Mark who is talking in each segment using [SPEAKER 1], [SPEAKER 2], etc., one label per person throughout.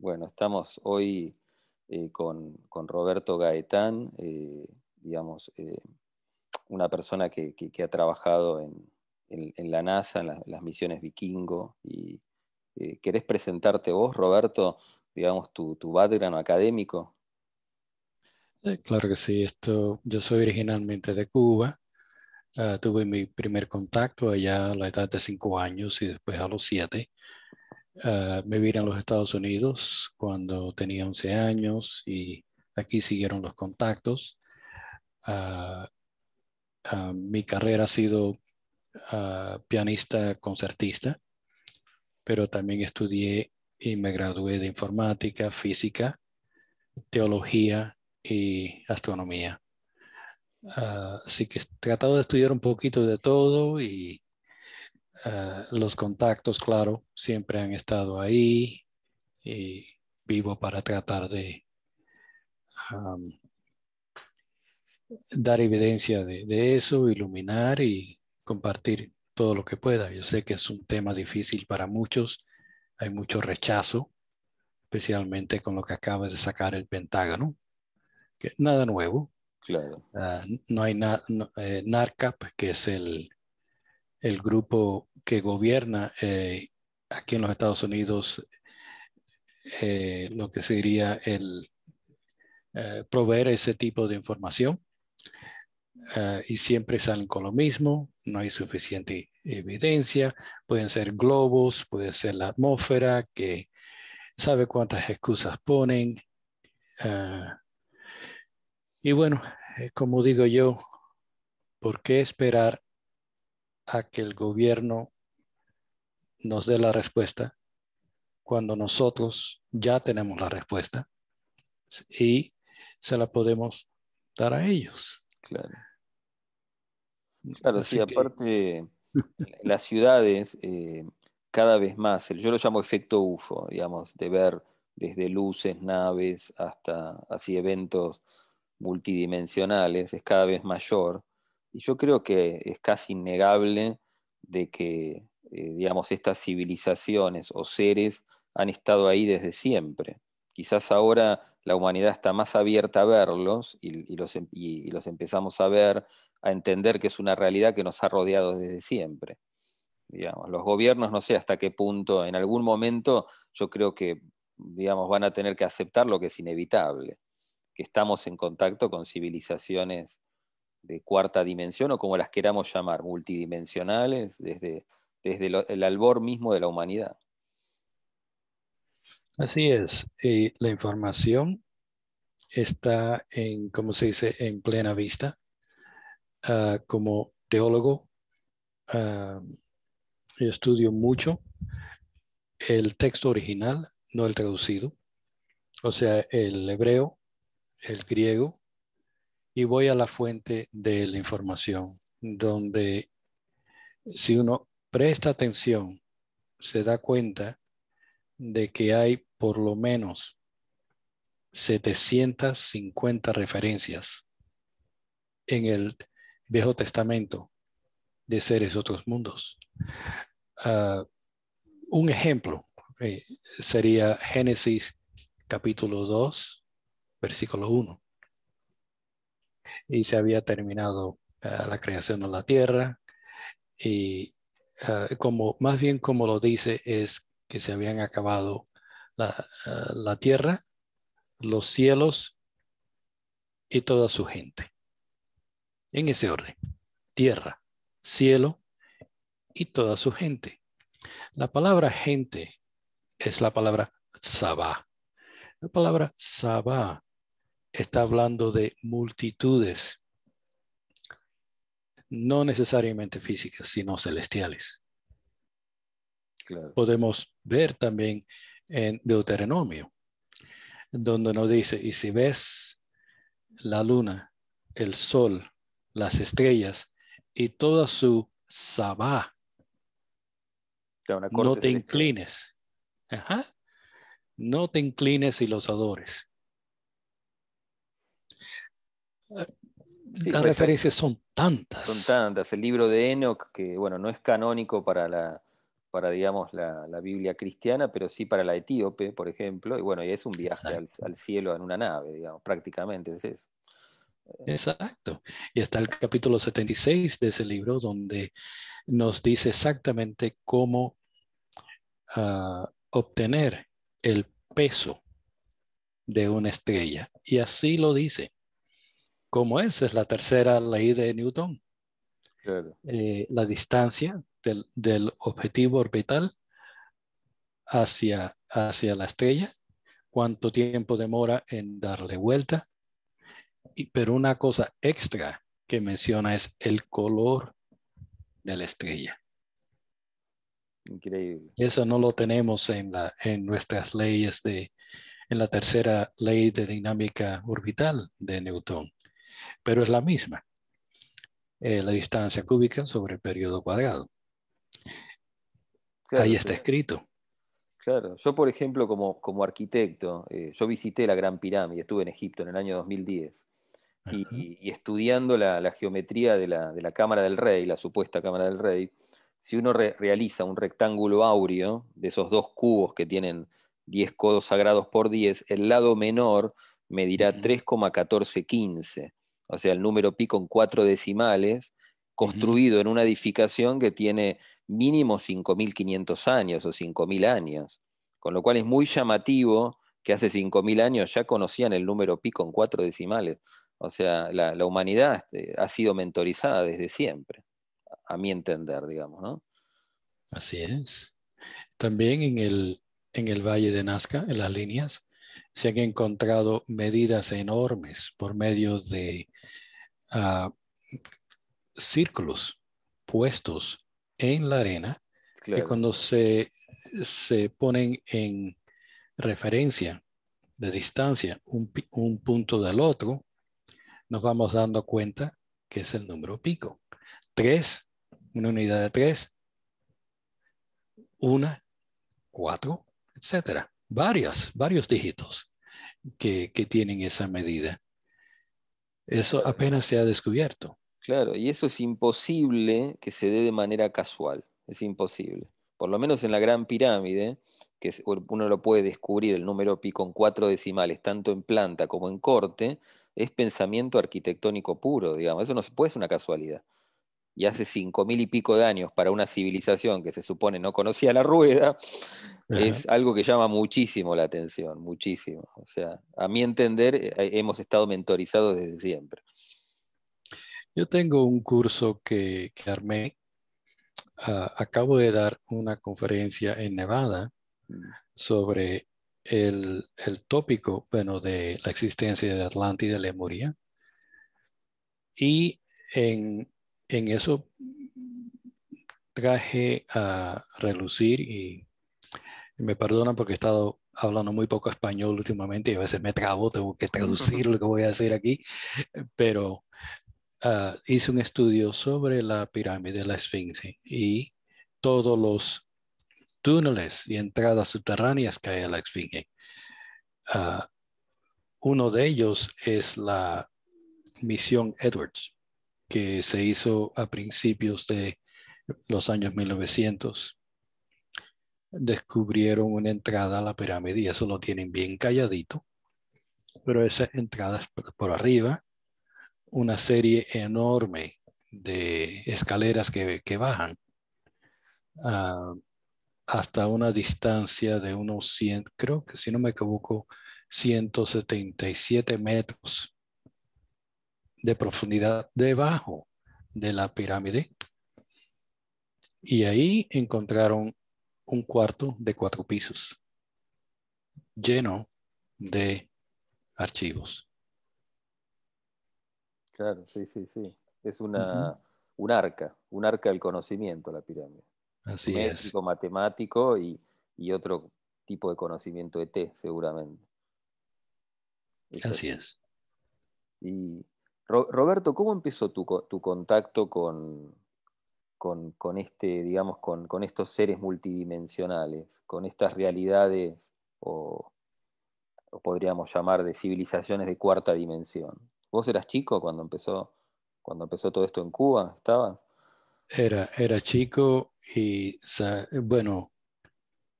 [SPEAKER 1] Bueno, estamos hoy eh, con, Roberto Gaetán, eh, digamos, eh, una persona que, ha trabajado en, la NASA, en, las misiones vikingo. Y, ¿Querés presentarte vos, Roberto, digamos, tu, tu background académico?
[SPEAKER 2] claro que sí, esto, yo soy originalmente de Cuba. Ah, tuve mi primer contacto allá a la edad de cinco años y después a los siete. Eh, me vine a los Estados Unidos cuando tenía 11 años y aquí siguieron los contactos. Ah, ah, mi carrera ha sido ah, pianista concertista, pero también estudié y me gradué de informática, física, teología y astronomía. así que he tratado de estudiar un poquito de todo y eh, los contactos, claro, siempre han estado ahí y vivo para tratar de dar evidencia de, eso, iluminar y compartir todo lo que pueda. Yo sé que es un tema difícil para muchos, hay mucho rechazo, especialmente con lo que acaba de sacar el Pentágono, que nada nuevo. Claro. Ah, no hay na eh, NARCAP, que es el, el grupo que gobierna eh, aquí en los Estados Unidos eh, lo que sería el eh, proveer ese tipo de información. y siempre salen con lo mismo, no hay suficiente evidencia, pueden ser globos, puede ser la atmósfera, que sabe cuántas excusas ponen. y bueno, como digo yo, ¿por qué esperar a que el gobierno nos dé la respuesta cuando nosotros ya tenemos la respuesta y se la podemos dar a ellos. Claro.
[SPEAKER 1] Claro, sí, aparte las ciudades eh, cada vez más, yo lo llamo efecto UFO, digamos, de ver desde luces, naves, hasta así eventos multidimensionales, es cada vez mayor y yo creo que es casi innegable de que, eh, digamos, estas civilizaciones o seres han estado ahí desde siempre. Quizás ahora la humanidad está más abierta a verlos y, los, em-, y los empezamos a ver, a entender que es una realidad que nos ha rodeado desde siempre. Digamos, los gobiernos, no sé hasta qué punto, en algún momento yo creo que digamos, van a tener que aceptar lo que es inevitable, que estamos en contacto con civilizaciones de cuarta dimensión o como las queramos llamar, multidimensionales, desde, desde el albor mismo de la humanidad.
[SPEAKER 2] Así es, eh, la información está en, como se dice, en plena vista. Ah, como teólogo, ah, estudio mucho el texto original, no el traducido, o sea, el hebreo, el griego, y voy a la fuente de la información, donde si uno presta atención, se da cuenta de que hay por lo menos 750 referencias en el Viejo Testamento de seres otros mundos. Ah, un ejemplo eh, sería Génesis capítulo 2, versículo 1 y se había terminado ah, la creación de la tierra y ah, como más bien como lo dice es que se habían acabado la, ah, la tierra, los cielos y toda su gente. En ese orden, tierra, cielo y toda su gente. La palabra gente es la palabra sabá. La palabra sabá está hablando de multitudes, no necesariamente físicas, sino celestiales. Podemos ver también en Deuteronomio, donde nos dice, y si ves la luna, el sol, las estrellas y toda su sabá, no te inclines. No te inclines y los adores
[SPEAKER 1] las referencias son tantas. Son tantas. El libro de Enoch, que bueno, no es canónico para la, para digamos la, Biblia cristiana, pero sí para la etíope, por ejemplo, y bueno, y es un viaje al, cielo en una nave, digamos, prácticamente es eso.
[SPEAKER 2] Exacto. Y está el capítulo 76 de ese libro donde nos dice exactamente cómo ah, obtener el peso de una estrella. Y así lo dice. Cómo es, es la tercera ley de Newton. Eh, la distancia del, objetivo orbital hacia, hacia la estrella, cuánto tiempo demora en darle vuelta. pero una cosa extra que menciona es el color de la estrella. Increíble. Eso no lo tenemos en, la, en nuestras leyes de, en la tercera ley de dinámica orbital de Newton pero es la misma, eh, la distancia cúbica sobre el periodo cuadrado. Ahí está escrito.
[SPEAKER 1] Claro, yo por ejemplo como, arquitecto, eh, yo visité la Gran Pirámide, estuve en Egipto en el año 2010, y, estudiando la, geometría de la, Cámara del Rey, la supuesta Cámara del Rey, si uno realiza un rectángulo áureo de esos dos cubos que tienen 10 codos sagrados por 10, el lado menor medirá 3,1415 o sea, el número pi con cuatro decimales, construido en una edificación que tiene mínimo 5.500 años o 5.000 años, con lo cual es muy llamativo que hace 5.000 años ya conocían el número pi con cuatro decimales. O sea, la, humanidad este, ha sido mentorizada desde siempre, a mi entender, digamos, ¿no?
[SPEAKER 2] Así es. También en el, en el Valle de Nazca, en las líneas, se han encontrado medidas enormes por medio de ah, círculos puestos en la arena que cuando se, se ponen en referencia de distancia un, punto del otro, nos vamos dando cuenta que es el número pico. Tres, una unidad de tres, una, cuatro, etcétera. Varios, varios dígitos que, tienen esa medida. Eso apenas se ha descubierto.
[SPEAKER 1] Claro, y eso es imposible que se dé de manera casual, es imposible. Por lo menos en la Gran Pirámide, que uno lo puede descubrir el número pi con cuatro decimales, tanto en planta como en corte, es pensamiento arquitectónico puro, digamos, eso no se puede ser una casualidad y hace cinco mil y pico de años para una civilización que se supone no conocía la rueda, es algo que llama muchísimo la atención, muchísimo. O sea, a mi entender, eh, eh, hemos estado mentorizados desde siempre.
[SPEAKER 2] Yo tengo un curso que, armé. Ah, acabo de dar una conferencia en Nevada mm. sobre el, el, tópico, bueno, de la existencia de Atlántida y de Lemuria. Y en en eso traje a relucir y me perdonan porque he estado hablando muy poco español últimamente y a veces me trabo, tengo que traducir lo que voy a decir aquí, pero ah, hice un estudio sobre la pirámide de la Esfinge y todos los túneles y entradas subterráneas que hay a la Esfinge. Ah, uno de ellos es la misión Edwards que se hizo a principios de los años 1900, descubrieron una entrada a la pirámide y eso lo tienen bien calladito, pero esas entradas por arriba, una serie enorme de escaleras que, bajan ah, hasta una distancia de unos 100, creo que si no me equivoco, 177 metros de profundidad debajo de la pirámide. Y ahí encontraron un cuarto de cuatro pisos lleno de archivos.
[SPEAKER 1] Claro, sí, sí, sí. Es una, un arca, un arca del conocimiento la pirámide. Así es es. Matemático y, otro tipo de conocimiento ET, seguramente. así, así es. Y Roberto, ¿cómo empezó tu, contacto este, con, estos seres multidimensionales, con estas realidades, o, podríamos llamar de civilizaciones de cuarta dimensión? ¿Vos eras chico cuando empezó, todo esto en Cuba?
[SPEAKER 2] Era, chico y, bueno,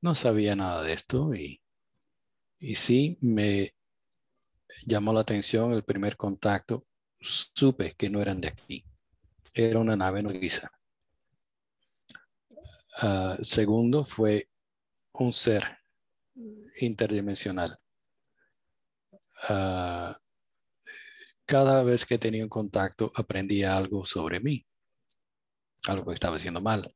[SPEAKER 2] no sabía nada de esto y sí me llamó la atención el primer contacto supe que no eran de aquí. Era una nave nodriza. Ah, segundo, fue un ser interdimensional. Ah, cada vez que tenía un contacto aprendía algo sobre mí, algo que estaba haciendo mal.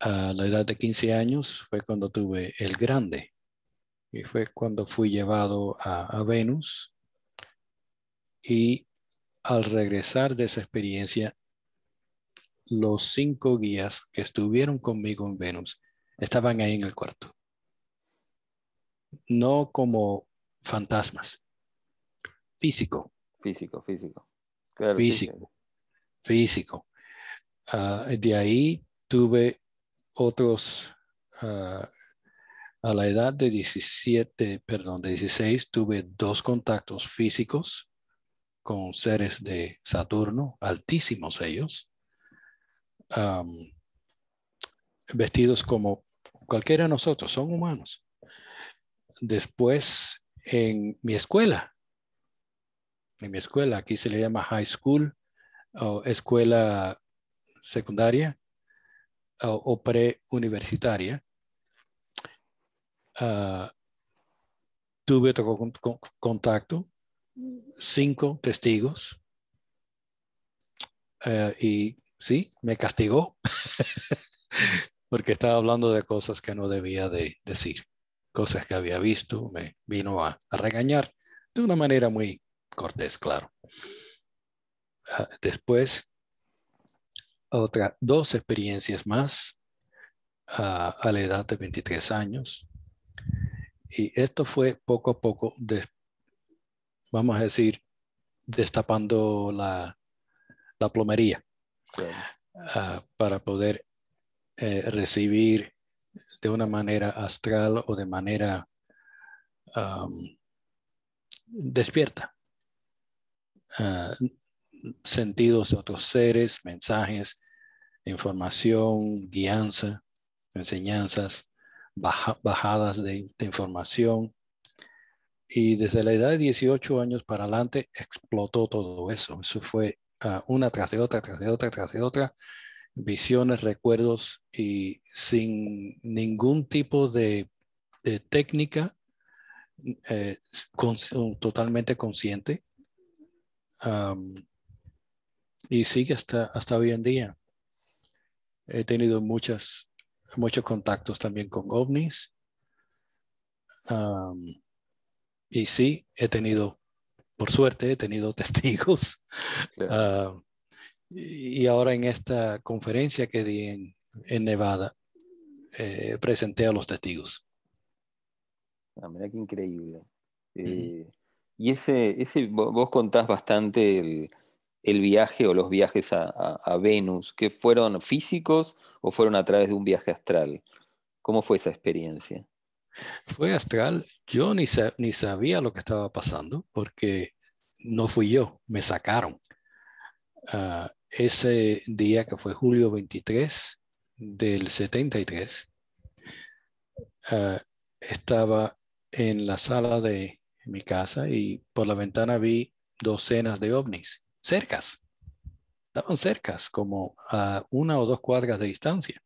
[SPEAKER 2] A la edad de 15 años fue cuando tuve el grande y fue cuando fui llevado a, a Venus y al regresar de esa experiencia, los cinco guías que estuvieron conmigo en Venus estaban ahí en el cuarto. No como fantasmas. Físico. Físico, físico. físico. Físico. Ah, de ahí tuve otros, ah, a la edad de 17, perdón, de 16, tuve dos contactos físicos con seres de Saturno, altísimos ellos, vestidos como cualquiera de nosotros, son humanos. Después, en mi escuela, en mi escuela, aquí se le llama high school o escuela secundaria o, preuniversitaria, ah, tuve otro contacto cinco testigos. Eh, y sí, me castigó porque estaba hablando de cosas que no debía de decir, cosas que había visto, me vino a, regañar de una manera muy cortés, claro. Ah, después, otra, dos experiencias más ah, a la edad de 23 años. Y esto fue poco a poco después vamos a decir, destapando la, plomería ah, para poder eh, recibir de una manera astral o de manera despierta ah, sentidos de otros seres, mensajes, información, guianza, enseñanzas, bajadas de información, y desde la edad de 18 años para adelante explotó todo eso. Eso fue ah, una tras de otra, tras de otra, tras de otra. Visiones, recuerdos y sin ningún tipo de, técnica eh, totalmente consciente. y sigue hasta, hasta hoy en día. He tenido muchas, muchos contactos también con ovnis. Y sí, he tenido, por suerte, he tenido testigos. Ah, y ahora en esta conferencia que di en, Nevada, eh, presenté a los
[SPEAKER 1] testigos. Ah, mira qué increíble. Eh, y ese, vos contás bastante el, viaje o los viajes a, Venus, que fueron físicos o fueron a través de un viaje astral. ¿Cómo fue esa experiencia?
[SPEAKER 2] Fue astral, yo ni, sabía lo que estaba pasando porque no fui yo, me sacaron. Ah, ese día que fue julio 23 del 73, ah, estaba en la sala de mi casa y por la ventana vi docenas de ovnis, cercas. Estaban cercas, como a una o dos cuadras de distancia.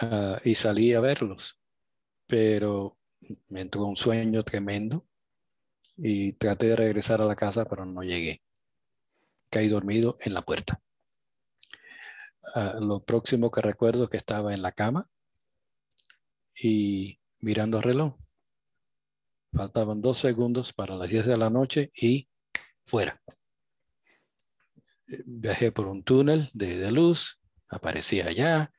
[SPEAKER 2] Ah, y salí a verlos pero me entró un sueño tremendo y traté de regresar a la casa, pero no llegué. Caí dormido en la puerta. Ah, lo próximo que recuerdo es que estaba en la cama y mirando el reloj. Faltaban dos segundos para las 10 de la noche y fuera. Eh, viajé por un túnel de, luz, aparecía allá,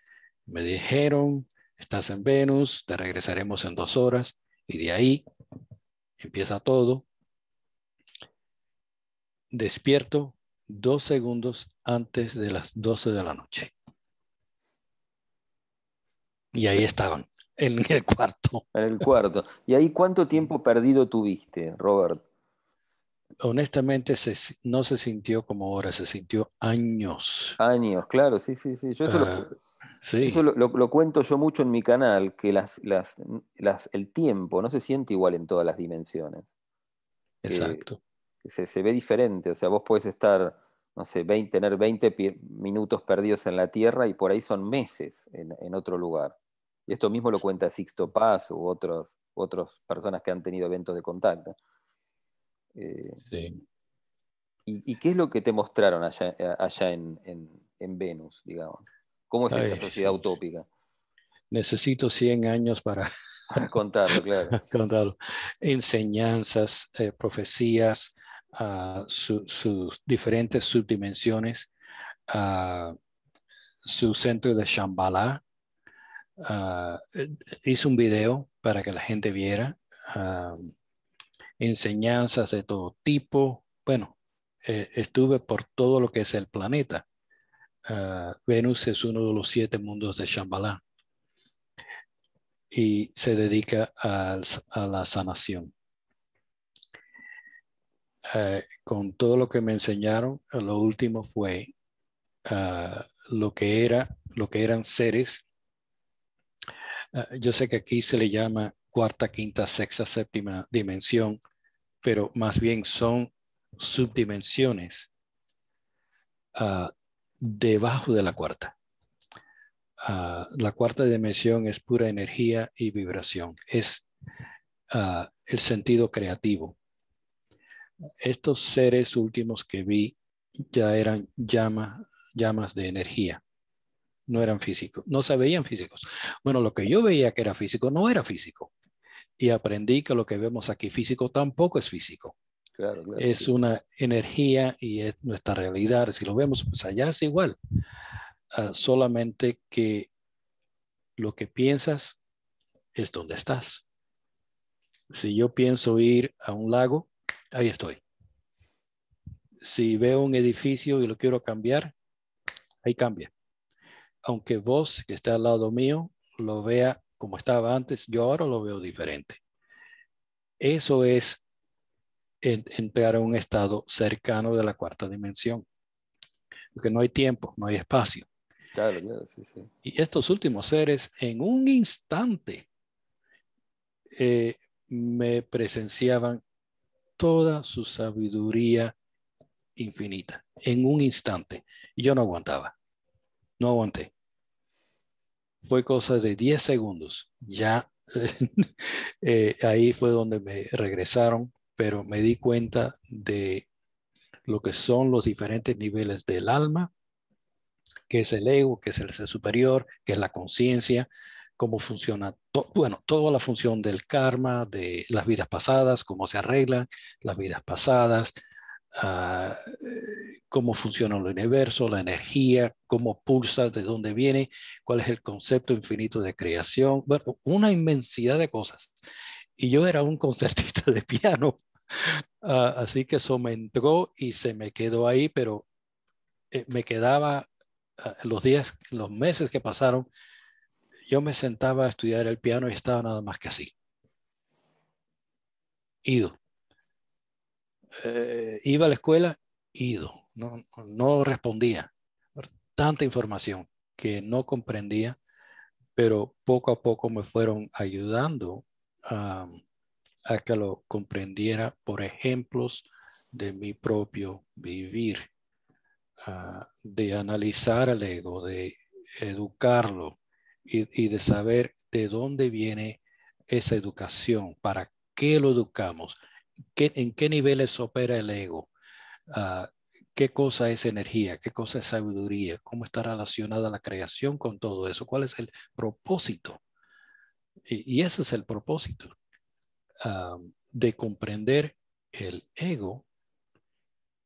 [SPEAKER 2] me dijeron, Estás en Venus, te regresaremos en dos horas y de ahí empieza todo. Despierto dos segundos antes de las 12 de la noche.
[SPEAKER 1] Y ahí estaban, en el cuarto. En el cuarto. ¿Y ahí cuánto tiempo perdido tuviste, Robert?
[SPEAKER 2] honestamente no se sintió como ahora, se sintió
[SPEAKER 1] años. Años, claro, sí, sí, sí. Yo eso ah. Eso lo, cuento yo mucho en mi canal, que las, las, las, el tiempo no se siente igual en todas las dimensiones. Exacto. Eh, se, ve diferente, o sea, vos puedes estar, no sé, tener 20 minutos perdidos en la Tierra y por ahí son meses en, otro lugar. Y esto mismo lo cuenta Sixto Paz u otros, otras personas que han tenido eventos de contacto. Eh, sí. ¿y, qué es lo que te mostraron allá, eh, en Venus, digamos? ¿Cómo es esa sociedad utópica?
[SPEAKER 2] Necesito 100 años para
[SPEAKER 1] contarlo, claro.
[SPEAKER 2] contarlo. Enseñanzas, eh, profecías, ah, sus diferentes subdimensiones, ah, su centro de Shambhala. Ah, eh, hice un video para que la gente viera enseñanzas de todo tipo. Bueno, eh, estuve por todo lo que es el planeta. Ah, Venus es uno de los siete mundos de Shambhala y se dedica a, la sanación. Eh, con todo lo que me enseñaron, eh, lo último fue ah, lo, que era, lo que eran seres. Ah, yo sé que aquí se le llama cuarta, quinta, sexta, séptima dimensión, pero más bien son subdimensiones debajo de la cuarta. Ah, la cuarta dimensión es pura energía y vibración, es ah, el sentido creativo. Estos seres últimos que vi ya eran llamas de energía, no eran físicos, no se veían físicos. Bueno, lo que yo veía que era físico no era físico. Y aprendí que lo que vemos aquí físico tampoco es físico es una energía y es nuestra realidad. Si lo vemos, pues allá es igual. Ah, solamente que lo que piensas es donde estás. Si yo pienso ir a un lago, ahí estoy. Si veo un edificio y lo quiero cambiar, ahí cambia. Aunque vos, que está al lado mío, lo vea como estaba antes, yo ahora lo veo diferente. Eso es entrar a un estado cercano de la cuarta dimensión. Porque no hay tiempo, no hay espacio. Y estos últimos seres en un instante eh, me presenciaban toda su sabiduría infinita, en un instante. yo no aguantaba, no aguanté. Fue cosa de 10 segundos. Ya eh, ahí fue donde me regresaron pero me di cuenta de lo que son los diferentes niveles del alma, que es el ego, que es el ser superior, que es la conciencia, cómo funciona, bueno, toda la función del karma, de las vidas pasadas, cómo se arreglan las vidas pasadas, ah, cómo funciona el universo, la energía, cómo pulsa, de dónde viene, cuál es el concepto infinito de creación, bueno, una inmensidad de cosas. Y yo era un concertista de piano Ah, así que eso me entró y se me quedó ahí, pero eh, me quedaba ah, los días, los meses que pasaron, yo me sentaba a estudiar el piano y estaba nada más que así. Ido. Eh, iba a la escuela, ido. No, no respondía. Tanta información que no comprendía, pero poco a poco me fueron ayudando a a que lo comprendiera por ejemplos de mi propio vivir, ah, de analizar el ego, de educarlo y, de saber de dónde viene esa educación, para qué lo educamos, qué, en qué niveles opera el ego, ah, qué cosa es energía, qué cosa es sabiduría, cómo está relacionada la creación con todo eso, cuál es el propósito. y ese es el propósito de comprender el ego,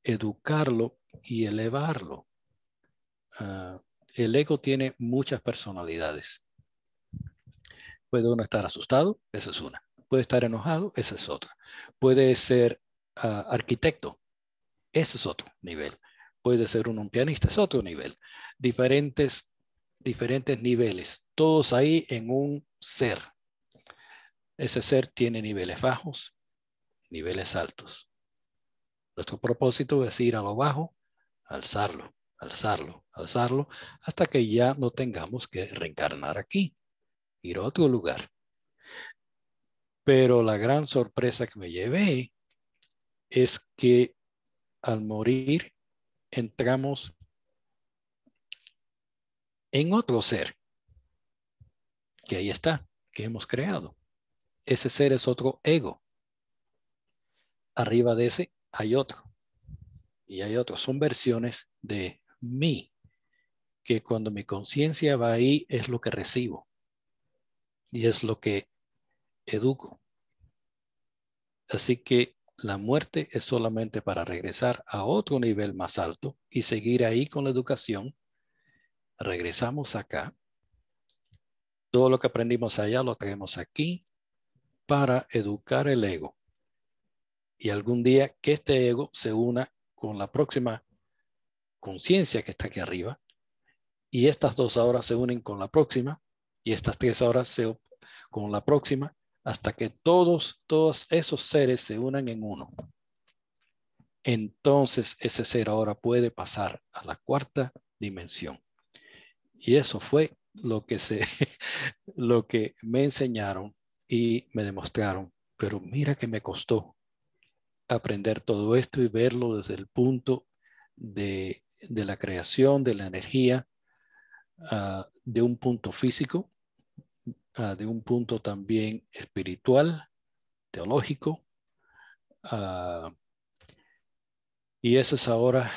[SPEAKER 2] educarlo y elevarlo. Ah, el ego tiene muchas personalidades. Puede uno estar asustado, esa es una. Puede estar enojado, esa es otra. Puede ser ah, arquitecto, ese es otro nivel. Puede ser uno un pianista, es otro nivel. Diferentes, diferentes niveles, todos ahí en un ser. Ese ser tiene niveles bajos, niveles altos. Nuestro propósito es ir a lo bajo, alzarlo, alzarlo, alzarlo, hasta que ya no tengamos que reencarnar aquí, ir a otro lugar. Pero la gran sorpresa que me llevé es que al morir entramos en otro ser, que ahí está, que hemos creado. Ese ser es otro ego. Arriba de ese hay otro. Y hay otros. Son versiones de mí, que cuando mi conciencia va ahí es lo que recibo. Y es lo que educo. Así que la muerte es solamente para regresar a otro nivel más alto y seguir ahí con la educación. Regresamos acá. Todo lo que aprendimos allá lo traemos aquí para educar el ego. Y algún día que este ego se una con la próxima conciencia que está aquí arriba, y estas dos horas se unen con la próxima, y estas tres horas se con la próxima, hasta que todos, todos esos seres se unan en uno. Entonces ese ser ahora puede pasar a la cuarta dimensión. Y eso fue lo que, se, lo que me enseñaron y me demostraron, pero mira que me costó aprender todo esto y verlo desde el punto de, la creación, de la energía, ah, de un punto físico, ah, de un punto también espiritual, teológico. Ah, y eso es ahora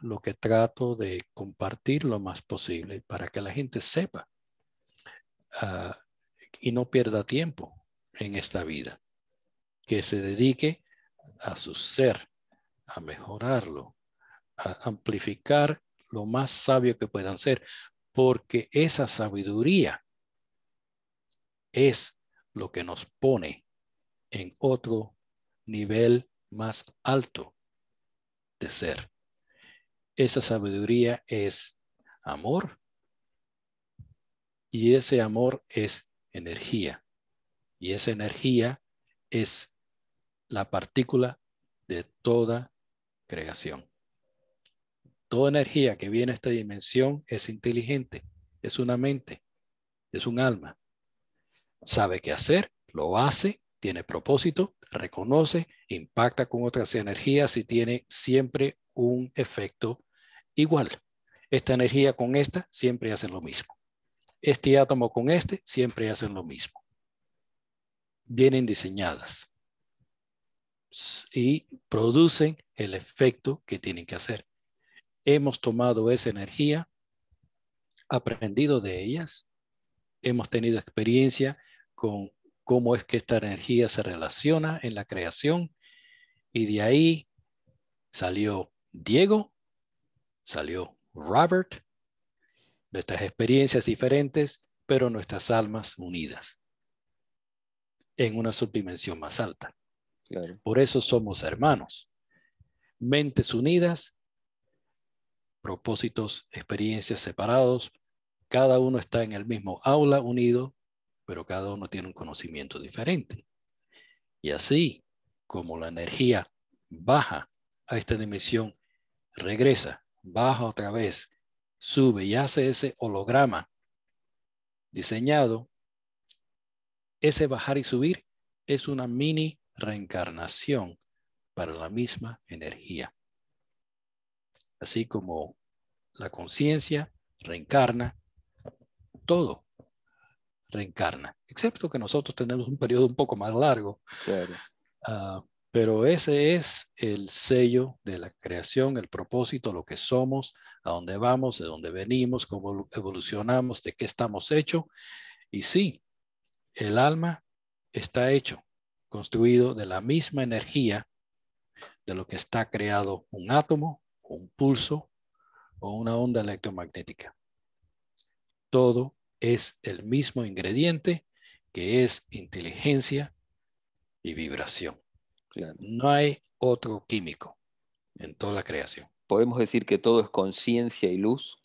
[SPEAKER 2] lo que trato de compartir lo más posible para que la gente sepa y no pierda tiempo en esta vida. Que se dedique a su ser, a mejorarlo, a amplificar lo más sabio que puedan ser, porque esa sabiduría es lo que nos pone en otro nivel más alto de ser. Esa sabiduría es amor y ese amor es energía. Y esa energía es la partícula de toda creación. Toda energía que viene a esta dimensión es inteligente, es una mente, es un alma. Sabe qué hacer, lo hace, tiene propósito, reconoce, impacta con otras energías y tiene siempre un efecto igual. Esta energía con esta siempre hacen lo mismo este átomo con este, siempre hacen lo mismo. Vienen diseñadas y producen el efecto que tienen que hacer. Hemos tomado esa energía, aprendido de ellas, hemos tenido experiencia con cómo es que esta energía se relaciona en la creación y de ahí salió Diego, salió Robert, nuestras experiencias diferentes, pero nuestras almas unidas en una subdimensión más alta. Por eso somos hermanos. Mentes unidas, propósitos, experiencias separados. Cada uno está en el mismo aula unido, pero cada uno tiene un conocimiento diferente. Y así como la energía baja a esta dimensión, regresa, baja otra vez, sube y hace ese holograma diseñado, ese bajar y subir es una mini reencarnación para la misma energía. Así como la conciencia reencarna, todo reencarna, excepto que nosotros tenemos un periodo un poco más largo. Ah, pero ese es el sello de la creación, el propósito, lo que somos, a dónde vamos, de dónde venimos, cómo evolucionamos, de qué estamos hechos. Y sí, el alma está hecho, construido de la misma energía de lo que está creado un átomo, un pulso o una onda electromagnética. Todo es el mismo ingrediente que es inteligencia y vibración. No hay otro químico
[SPEAKER 1] en toda la creación. Podemos decir que todo es conciencia y luz.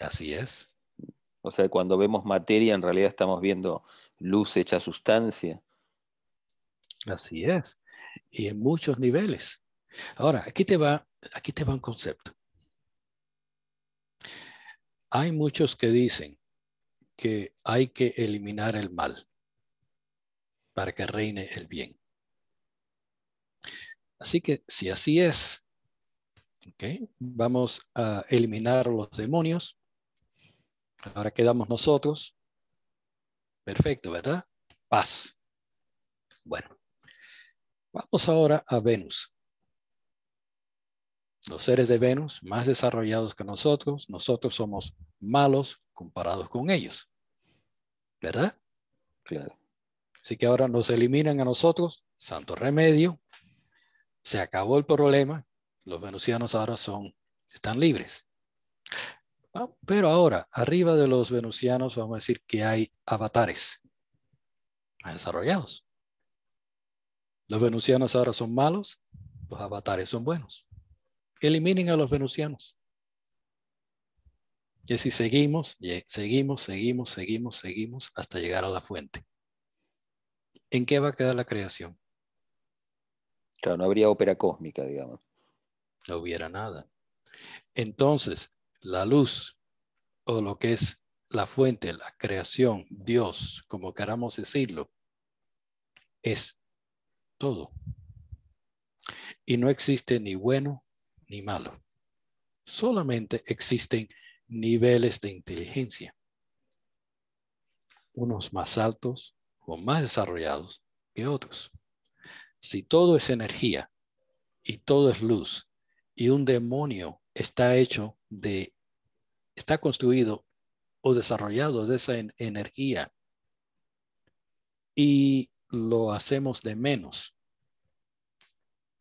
[SPEAKER 1] Así es. O sea, cuando vemos materia, en realidad estamos viendo luz hecha sustancia.
[SPEAKER 2] Así es. Y en muchos niveles. Ahora, aquí te va, aquí te va un concepto. Hay muchos que dicen que hay que eliminar el mal para que reine el bien. Así que si así es, vamos a eliminar los demonios. Ahora quedamos nosotros. Perfecto, ¿verdad? Paz. Bueno, vamos ahora a Venus. Los seres de Venus, más desarrollados que nosotros, nosotros somos malos comparados con ellos. ¿Verdad? Claro. Así que ahora nos eliminan a nosotros, santo remedio, se acabó el problema, los venusianos ahora son, están libres. Ah, pero ahora, arriba de los venusianos, vamos a decir que hay avatares desarrollados. Los venusianos ahora son malos, los avatares son buenos. Eliminen a los venusianos. Y si seguimos, seguimos, seguimos, seguimos, seguimos hasta llegar a la fuente.
[SPEAKER 1] ¿En qué va a quedar la creación? no habría ópera cósmica, digamos.
[SPEAKER 2] No hubiera nada.
[SPEAKER 1] Entonces, la
[SPEAKER 2] luz, o lo que es la fuente, la creación, Dios, como queramos decirlo, es todo. Y no existe ni bueno ni malo. Solamente existen niveles de inteligencia. Unos más altos o más desarrollados que otros si todo es energía y todo es luz y un demonio está hecho de, está construido o desarrollado de esa energía y lo hacemos de menos,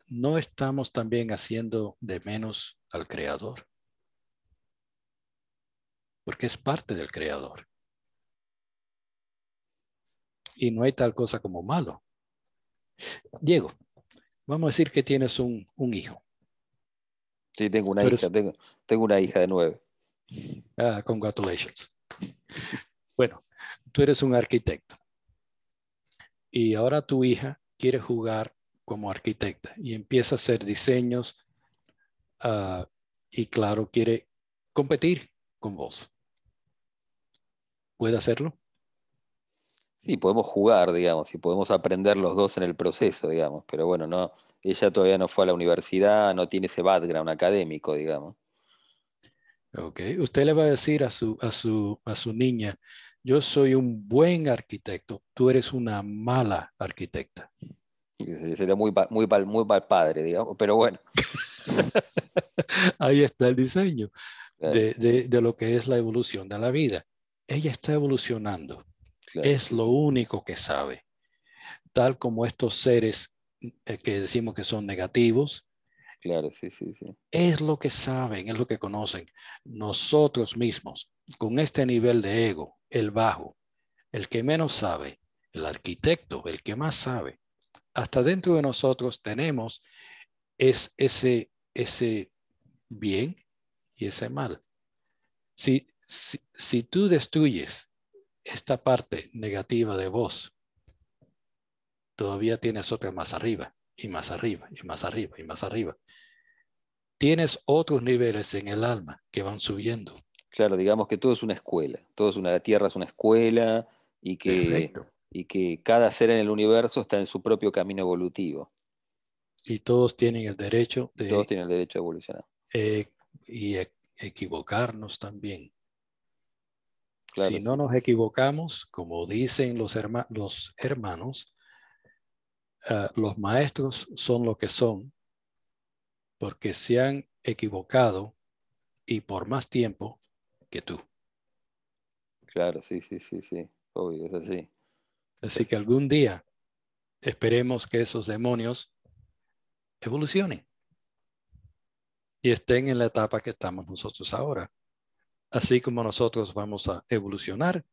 [SPEAKER 2] no estamos también haciendo de menos al creador, porque es parte del creador. Y no hay tal cosa como malo. Diego, vamos a decir que
[SPEAKER 1] tienes un, hijo. Sí, tengo una hija, tengo, una hija de nueve.
[SPEAKER 2] Ah, congratulations. Bueno, tú eres un arquitecto y ahora tu hija quiere jugar como arquitecta y empieza a hacer diseños ah, y claro, quiere competir con vos. ¿Puede hacerlo?
[SPEAKER 1] Sí, podemos jugar, digamos, y podemos aprender los dos en el proceso, digamos, pero bueno, no, ella todavía no fue a la universidad, no tiene ese background académico, digamos. Ok,
[SPEAKER 2] usted le va a decir a su, a su, a su niña, yo soy un buen arquitecto, tú eres una
[SPEAKER 1] mala arquitecta. Sería muy, muy, muy mal padre, digamos, pero bueno.
[SPEAKER 2] Ahí está el diseño de, de, lo que es la evolución de la vida. Ella está evolucionando. Es lo único que sabe. Tal como estos seres eh, que decimos que son
[SPEAKER 1] negativos. Claro, sí, sí, sí.
[SPEAKER 2] Es lo que saben, es lo que conocen. Nosotros mismos, con este nivel de ego, el bajo, el que menos sabe, el arquitecto, el que más sabe, hasta dentro de nosotros tenemos es ese, ese bien y ese mal. si tú destruyes esta parte negativa de vos todavía tienes otra más arriba y más arriba y más arriba y más arriba. Tienes otros niveles en el alma que van subiendo.
[SPEAKER 1] Claro, digamos que todo es una escuela, todo es una, la Tierra es una escuela y que, y que cada ser en el universo está en su propio camino evolutivo. Y todos
[SPEAKER 2] tienen el derecho de... Todos
[SPEAKER 1] tienen el derecho a evolucionar. Eh, y e, equivocarnos
[SPEAKER 2] también si no nos equivocamos, como dicen los, los hermanos, ah, los maestros son lo que son porque se han equivocado y por más tiempo que tú.
[SPEAKER 1] Claro, sí, sí, sí, sí, obvio, es así.
[SPEAKER 2] Así que algún día esperemos que esos demonios evolucionen y estén en la etapa que estamos nosotros ahora. Así como nosotros vamos a evolucionar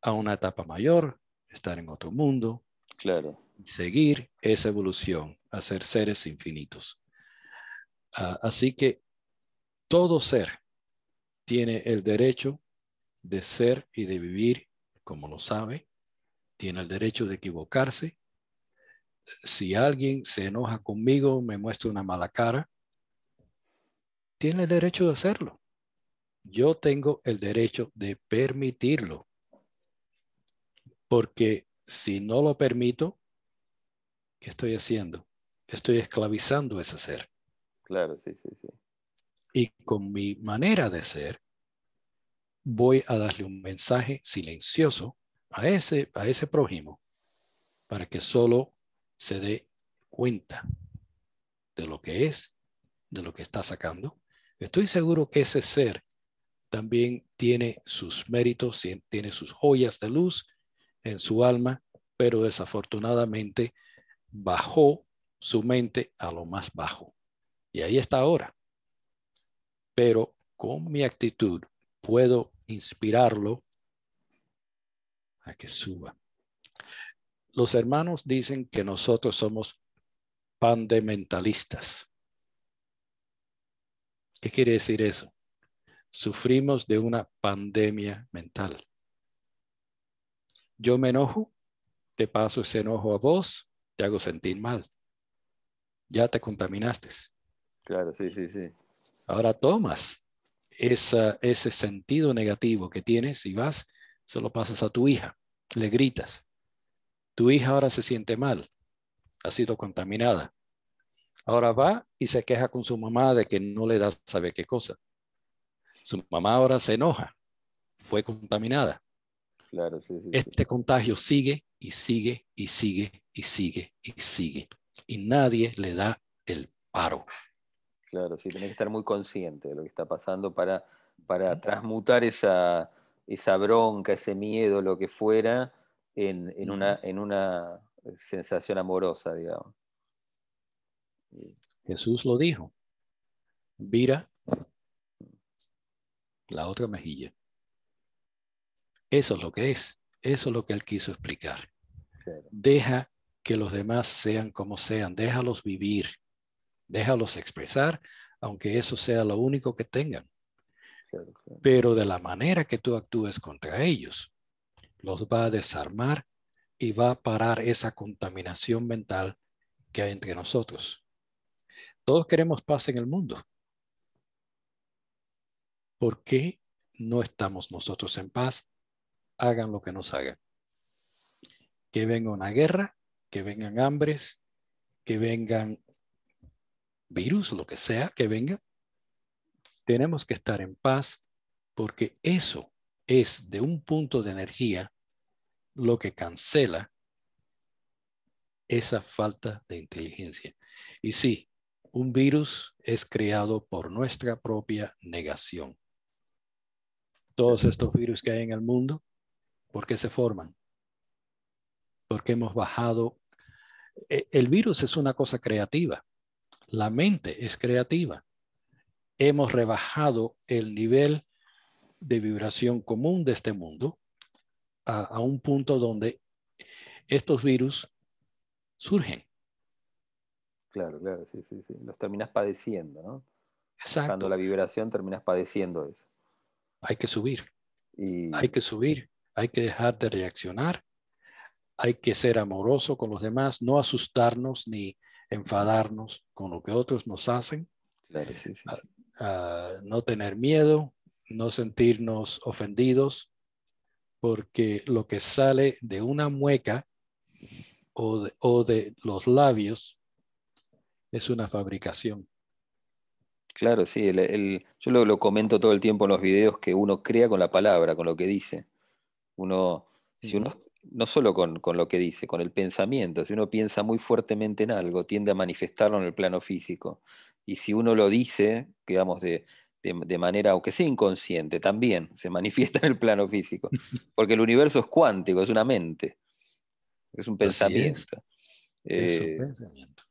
[SPEAKER 2] a una etapa mayor, estar en otro mundo. Claro. Seguir esa evolución, hacer seres infinitos. Ah, así que todo ser tiene el derecho de ser y de vivir como lo sabe, tiene el derecho de equivocarse. Si alguien se enoja conmigo, me muestra una mala cara, tiene el derecho de hacerlo yo tengo el derecho de permitirlo. Porque si no lo permito, ¿qué estoy haciendo? Estoy esclavizando ese ser. Claro, sí, sí, sí. Y con mi manera de ser, voy a darle un mensaje silencioso a ese, a ese prójimo para que solo se dé cuenta de lo que es, de lo que está sacando. Estoy seguro que ese ser también tiene sus méritos, tiene sus joyas de luz en su alma, pero desafortunadamente bajó su mente a lo más bajo. Y ahí está ahora. Pero con mi actitud puedo inspirarlo a que suba. Los hermanos dicen que nosotros somos pandementalistas. ¿Qué quiere decir eso? Sufrimos de una pandemia mental. Yo me enojo, te paso ese enojo a vos, te hago sentir mal. Ya te contaminaste. Claro, sí, sí, sí. Ahora tomas ese sentido negativo que tienes y vas, se lo pasas a tu hija, le gritas. Tu hija ahora se siente mal, ha sido contaminada. Ahora va y se queja con su mamá de que no le da saber qué cosa. Su mamá ahora se enoja, fue contaminada. Claro, este contagio sigue y sigue y sigue y sigue y sigue. Y nadie le da
[SPEAKER 1] el paro. Claro, sí, tiene que estar muy consciente de lo que está pasando para, para transmutar esa, esa bronca, ese miedo, lo que fuera, en, en, una, en una eh, sensación amorosa, digamos.
[SPEAKER 2] Jesús lo dijo. Vira la otra mejilla. Eso es lo que es, eso es lo que él quiso explicar. Deja que los demás sean como sean, déjalos vivir, déjalos expresar, aunque eso sea lo único que tengan. Pero de la manera que tú actúes contra ellos, los va a desarmar y va a parar esa contaminación mental que hay entre nosotros. Todos queremos paz en el mundo. ¿Por qué no estamos nosotros en paz? Hagan lo que nos hagan. Que venga una guerra, que vengan hambres, que vengan virus, lo que sea que venga, tenemos que estar en paz porque eso es de un punto de energía lo que cancela esa falta de inteligencia. Y sí, un virus es creado por nuestra propia negación. Todos estos virus que hay en el mundo, ¿por qué se forman? Porque hemos bajado. E, el virus es una cosa creativa. La mente es creativa. Hemos rebajado el nivel de vibración común de este mundo a, un punto donde estos virus surgen.
[SPEAKER 1] Claro, claro, sí, sí, sí. Los terminas padeciendo, ¿no? Exacto. Cuando la vibración terminas padeciendo eso hay que subir, hay que subir, hay que dejar de reaccionar,
[SPEAKER 2] hay que ser amoroso con los demás, no asustarnos ni enfadarnos con lo que otros nos hacen, ah, ah, no tener miedo, no sentirnos ofendidos, porque lo que sale de una mueca o de los labios es una fabricación.
[SPEAKER 1] Claro, sí, yo lo, comento todo el tiempo en los videos que uno crea con la palabra, con lo que dice. Uno, si uno no solo con, lo que dice, con el pensamiento. Si uno piensa muy fuertemente en algo, tiende a manifestarlo en el plano físico. Y si uno lo dice, digamos, de, de, manera, aunque sea inconsciente, también se manifiesta en el plano físico. Porque el universo es cuántico, es una mente, es un pensamiento. Eh, pensamiento.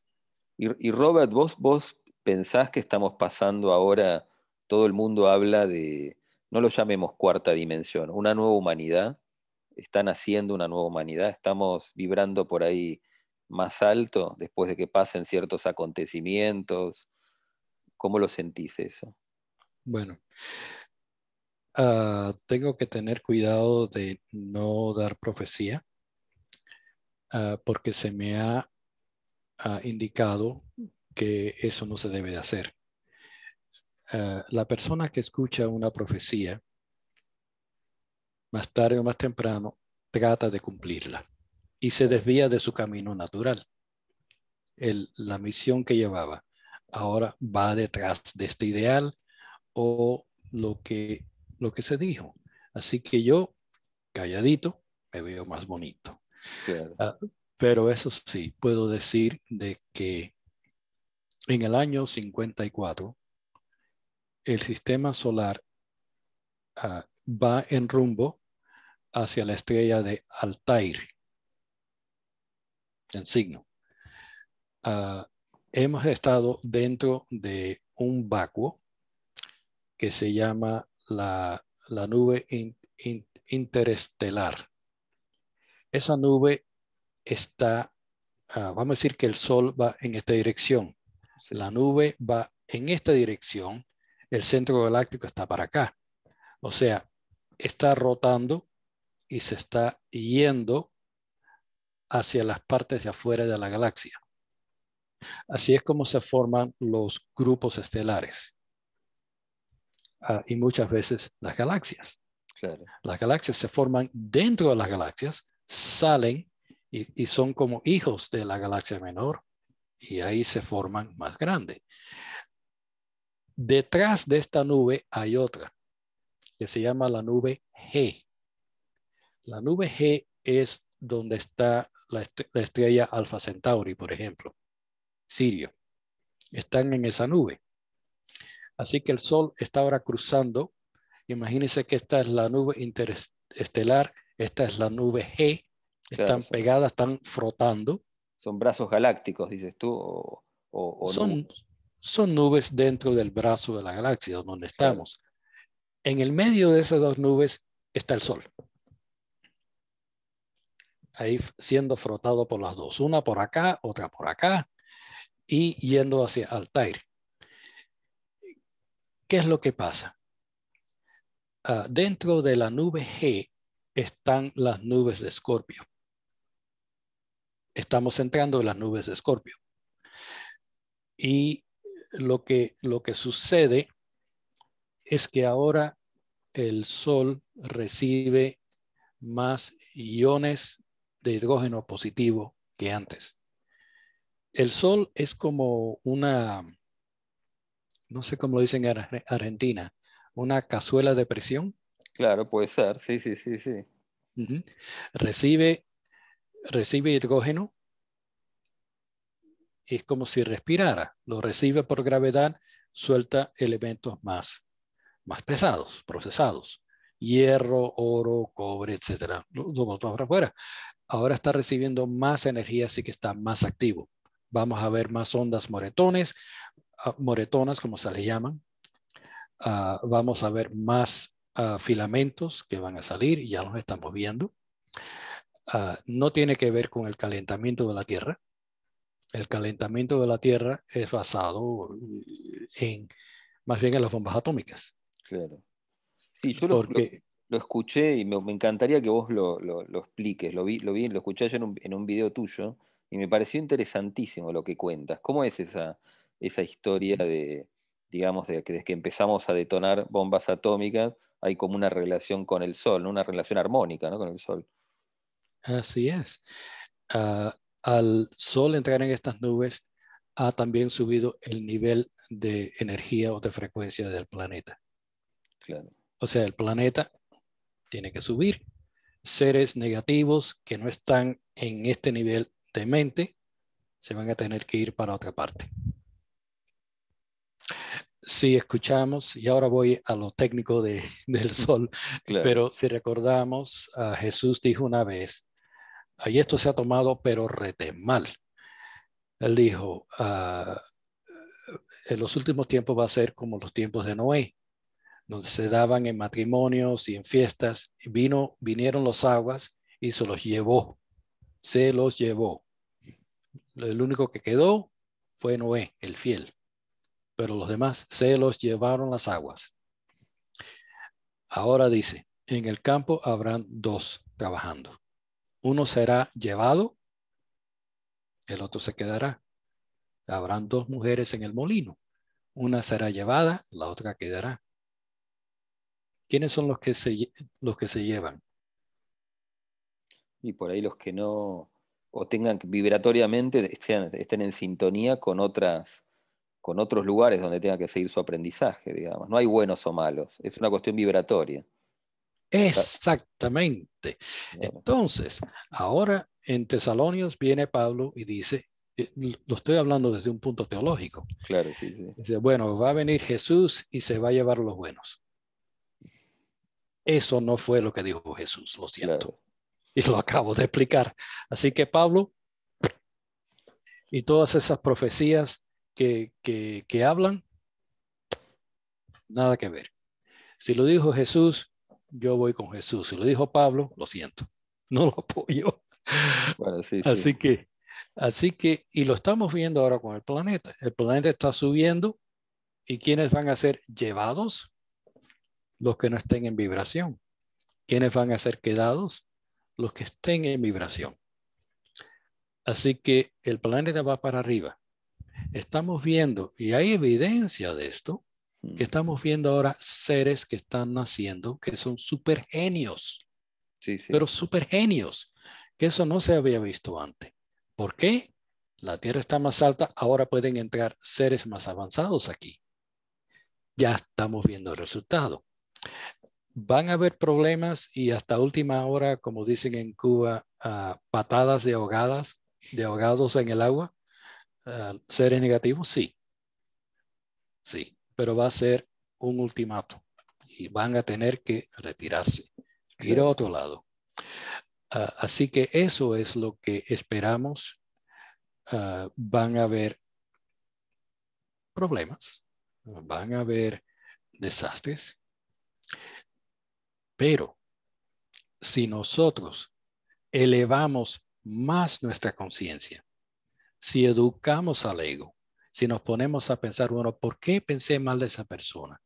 [SPEAKER 1] Y, y, Robert, vos, vos ¿Pensás que estamos pasando ahora, todo el mundo habla de, no lo llamemos cuarta dimensión, una nueva humanidad? ¿Están haciendo una nueva humanidad? ¿Estamos vibrando por ahí más alto después de que pasen ciertos acontecimientos? ¿Cómo lo sentís eso?
[SPEAKER 2] Bueno, ah, tengo que tener cuidado de no dar profecía ah, porque se me ha ah, indicado que eso no se debe de hacer. Eh, la persona que escucha una profecía, más tarde o más temprano, trata de cumplirla y se desvía de su camino natural. la misión que llevaba ahora va detrás de este ideal o lo que, lo que se dijo. Así que yo, calladito, me veo más bonito. Ah, pero eso sí, puedo decir de que en el año 54, el sistema solar ah, va en rumbo hacia la estrella de Altair, en signo. Ah, hemos estado dentro de un vacuo que se llama la, nube interestelar. Esa nube está, ah, vamos a decir que el Sol va en esta dirección la nube va en esta dirección, el centro galáctico está para acá. O sea, está rotando y se está yendo hacia las partes de afuera de la galaxia. Así es como se forman los grupos estelares ah, y muchas veces las galaxias. Las galaxias se forman dentro de las galaxias, salen y son como hijos de la galaxia menor y ahí se forman más grandes. Detrás de esta nube hay otra que se llama la nube G. La nube G es donde está la, estrella Alfa Centauri, por ejemplo, Sirio. Están en esa nube. Así que el Sol está ahora cruzando. Imagínense que esta es la nube interestelar, esta es la nube G.
[SPEAKER 1] Están pegadas, están frotando son brazos galácticos, dices tú, o,
[SPEAKER 2] son, nubes. dentro del brazo de la galaxia donde estamos. En el medio de esas dos nubes está el Sol. Ahí siendo frotado por las dos, una por acá, otra por acá, y yendo hacia Altair. ¿Qué es lo que pasa? Ah, dentro de la nube G están las nubes de Escorpio estamos entrando en las nubes de Escorpio. Y lo que, lo que sucede es que ahora el Sol recibe más iones de hidrógeno positivo que antes. El Sol es como una, no sé cómo lo dicen en Argentina, una cazuela de presión.
[SPEAKER 1] Claro, puede ser, sí, sí, sí, sí.
[SPEAKER 2] Recibe recibe hidrógeno, es como si respirara, lo recibe por gravedad, suelta elementos más, más pesados, procesados, hierro, oro, cobre, etcétera, lo botó afuera. Ahora está recibiendo más energía, así que está más activo. Vamos a ver más ondas moretones, ah, moretonas, como se le llaman. Ah, vamos a ver más ah, filamentos que van a salir, ya los estamos viendo. Ah, no tiene que ver con el calentamiento de la Tierra. El calentamiento de la Tierra es basado eh, en, más bien en las bombas atómicas.
[SPEAKER 1] Claro. Sí, yo lo, escuché y me, encantaría que vos lo, expliques. Lo vi, lo vi, lo escuché en un, video tuyo y me pareció interesantísimo lo que cuentas. ¿Cómo es esa, historia de, digamos, que desde que empezamos a detonar bombas atómicas hay como una relación con el Sol, una relación armónica ¿no? con el Sol?
[SPEAKER 2] Así es. Ah, al Sol entrar en estas nubes, ha también subido el nivel de energía o de frecuencia del planeta. Claro. O sea, el planeta tiene que subir. Seres negativos que no están en este nivel de mente se van a tener que ir para otra parte. Si escuchamos, y ahora voy a lo técnico de, del sol, pero si recordamos, ah, Jesús dijo una vez, ahí esto se ha tomado, pero rete mal. Él dijo, ah, en los últimos tiempos va a ser como los tiempos de Noé, donde se daban en matrimonios y en fiestas. Y vino, vinieron los aguas y se los llevó, se los llevó. El único que quedó fue Noé, el fiel, pero los demás se los llevaron las aguas. Ahora dice, en el campo habrán dos trabajando. Uno será llevado, el otro se quedará. Habrán dos mujeres en el molino. Una será llevada, la otra quedará. ¿Quiénes son los que se, los que se llevan?
[SPEAKER 1] Y por ahí los que no, o tengan vibratoriamente, estén, estén en sintonía con otras, con otros lugares donde tengan que seguir su aprendizaje, digamos. No hay buenos o malos, es una cuestión vibratoria. Exactamente. Entonces, ahora
[SPEAKER 2] en Tesalonios viene Pablo y dice, eh, lo estoy hablando desde un punto teológico. Claro, sí, sí. Dice, bueno, va a venir Jesús y se va a llevar los buenos. Eso no fue lo que dijo Jesús, lo siento. Y lo acabo de explicar. Así que Pablo y todas esas profecías que, que hablan, nada que ver. Si lo dijo Jesús, yo voy con Jesús. Si lo dijo Pablo, lo siento, no lo apoyo. así que, así que, y lo estamos viendo ahora con el planeta. El planeta está subiendo y quienes van a ser llevados? Los que no estén en vibración. ¿Quiénes van a ser quedados? Los que estén en vibración. Así que el planeta va para arriba. Estamos viendo, y hay evidencia de esto, Mm. que estamos viendo ahora seres que están naciendo, que son super genios, sí, sí. pero super genios, que eso no se había visto antes. ¿Por qué? La Tierra está más alta, ahora pueden entrar seres más avanzados aquí. Ya estamos viendo el resultado. Van a haber problemas y hasta última hora, como dicen en Cuba, ah, patadas de ahogadas, de ahogados en el agua, ah, seres negativos, sí. Sí, pero va a ser un ultimato y van a tener que retirarse, ir a otro lado. Ah, así que eso es lo que esperamos. Ah, van a haber problemas, van a haber desastres, pero si nosotros elevamos más nuestra conciencia, si educamos al ego, si nos ponemos a pensar, bueno, ¿por qué pensé mal de esa persona?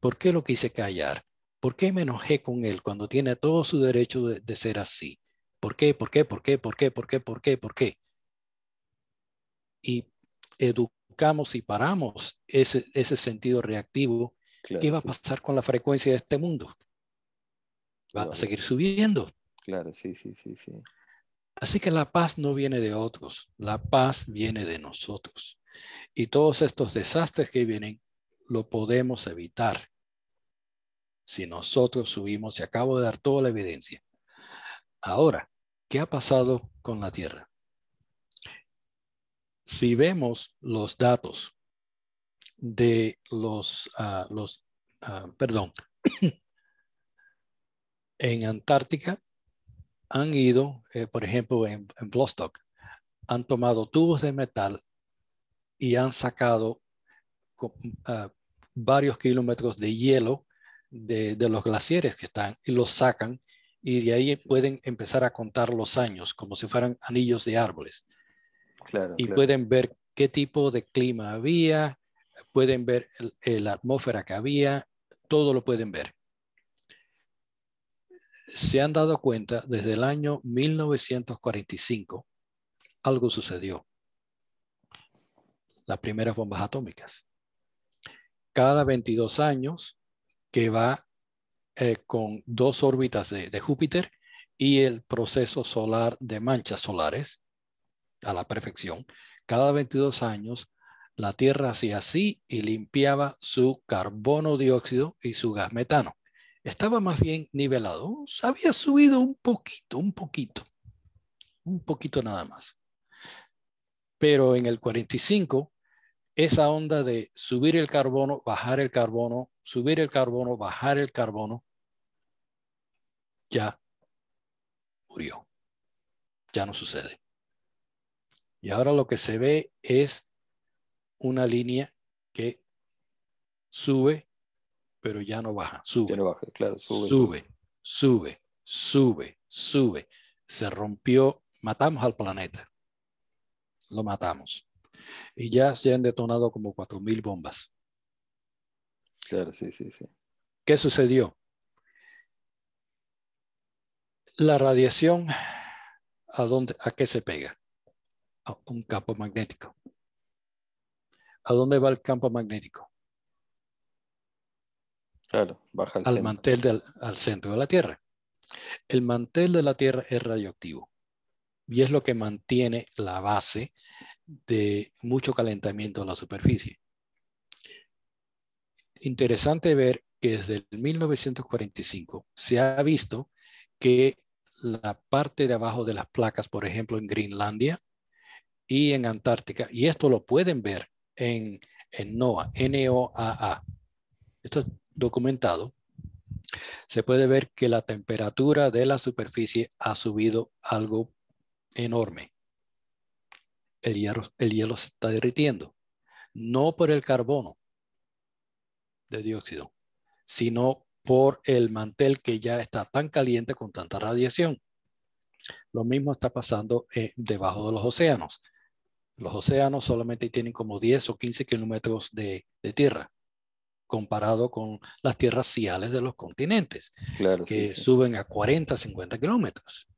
[SPEAKER 2] ¿Por qué lo quise callar? ¿Por qué me enojé con él cuando tiene todo su derecho de, ser así? ¿Por qué? ¿Por qué? ¿Por qué? ¿Por qué? ¿Por qué? ¿Por qué? ¿Por qué? Y educamos y paramos ese, sentido reactivo. ¿Qué va a pasar con la frecuencia de este mundo? Va a seguir subiendo. Claro, sí, sí, sí, sí. Así que la paz no viene de otros, la paz viene de nosotros. Y todos estos desastres que vienen lo podemos evitar si nosotros subimos, y acabo de dar toda la evidencia. Ahora, ¿qué ha pasado con la Tierra? Si vemos los datos de los, ah, los ah, perdón, en Antártica han ido, eh, por ejemplo, en, en han tomado tubos de metal y han sacado ah, varios kilómetros de hielo de, los glaciares que están y los sacan y de ahí pueden empezar a contar los años como si fueran anillos de árboles. y pueden ver qué tipo de clima había, pueden ver la atmósfera que había, todo lo pueden ver. Se han dado cuenta desde el año 1945, algo sucedió las primeras bombas atómicas. Cada 22 años que va eh, con dos órbitas de, de Júpiter y el proceso solar de manchas solares a la perfección. Cada 22 años la Tierra hacía así y limpiaba su carbono dióxido y su gas metano. Estaba más bien nivelado, había subido un poquito, un poquito, un poquito nada más. Pero en el 45 esa onda de subir el carbono, bajar el carbono, subir el carbono, bajar el carbono, ya murió. Ya no sucede. Y ahora lo que se ve es una línea que sube, pero ya no baja. Sube. sube, sube, sube, sube. Se rompió, matamos al planeta. Lo matamos y ya se han detonado como 4.000 bombas. Claro, sí, sí, sí. ¿Qué sucedió? La radiación, ¿a, dónde, a qué se pega? A un campo magnético. ¿A dónde va el campo magnético?
[SPEAKER 1] Claro, baja al, al
[SPEAKER 2] mantel del, al centro de la Tierra. El mantel de la Tierra es radioactivo y es lo que mantiene la base de mucho calentamiento en la superficie. Interesante ver que desde el 1945 se ha visto que la parte de abajo de las placas, por ejemplo, en Greenlandia y en Antártica, y esto lo pueden ver en, en NOAA, NOAA. Esto es documentado. Se puede ver que la temperatura de la superficie ha subido algo enorme el hielo, el hielo se está derritiendo, no por el carbono de dióxido, sino por el mantel que ya está tan caliente con tanta radiación. Lo mismo está pasando eh, debajo de los océanos. Los océanos solamente tienen como 10 o 15 kilómetros de, tierra, comparado con las tierras ciales de los continentes, que suben a 40, 50 kilómetros.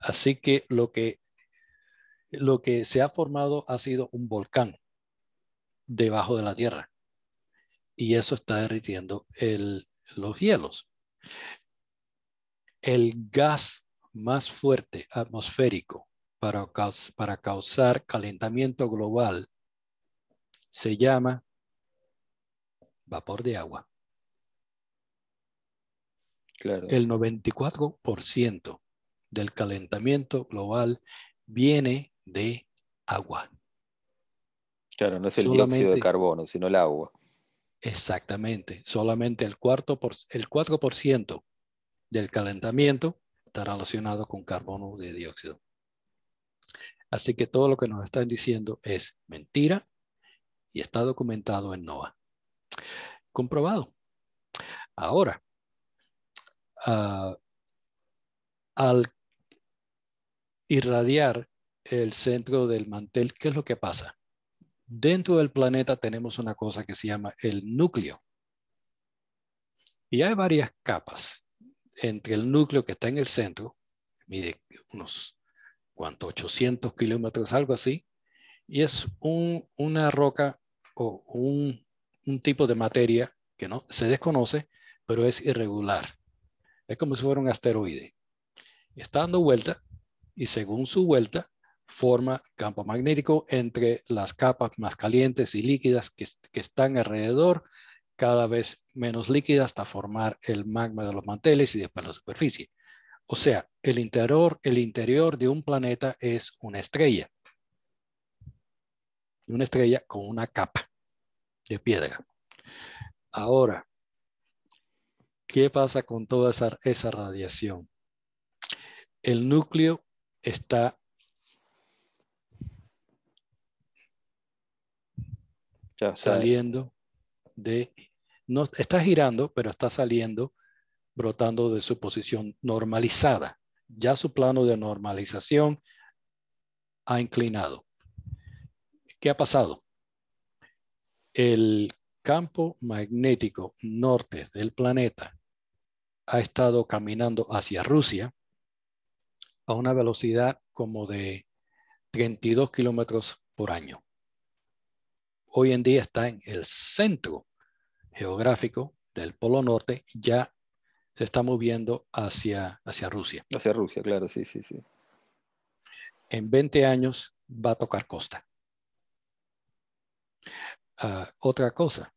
[SPEAKER 2] Así que lo que lo que se ha formado ha sido un volcán debajo de la Tierra. Y eso está derritiendo los hielos. El gas más fuerte atmosférico para, para causar calentamiento global se llama vapor de agua. El 94% del calentamiento global viene de agua.
[SPEAKER 1] Claro, no es el dióxido de carbono, sino el agua.
[SPEAKER 2] Exactamente, solamente el, cuarto por, el 4% del calentamiento está relacionado con carbono de dióxido. Así que todo lo que nos están diciendo es mentira y está documentado en NOAA. Comprobado. Ahora, ah, al irradiar el centro del mantel, ¿qué es lo que pasa? Dentro del planeta tenemos una cosa que se llama el núcleo. Y hay varias capas entre el núcleo que está en el centro, mide unos cuanto 800 kilómetros, algo así, y es una roca o un, tipo de materia que no se desconoce, pero es irregular. Es como si fuera un asteroide. Está dando vuelta y según su vuelta forma campo magnético entre las capas más calientes y líquidas que, están alrededor, cada vez menos líquidas hasta formar el magma de los manteles y después la superficie. O sea, el interior, el interior de un planeta es una estrella. Una estrella con una capa de piedra. Ahora, ¿qué pasa con toda esa radiación? El núcleo está
[SPEAKER 1] saliendo
[SPEAKER 2] de... No, está girando, pero está saliendo, brotando de su posición normalizada. Ya su plano de normalización ha inclinado. ¿Qué ha pasado? El campo magnético norte del planeta ha estado caminando hacia Rusia a una velocidad como de 32 kilómetros por año hoy en día está en el centro geográfico del Polo Norte, ya se está moviendo hacia, hacia Rusia. Hacia Rusia, claro, sí, sí, sí. En 20 años va a tocar costa. Ah, otra cosa,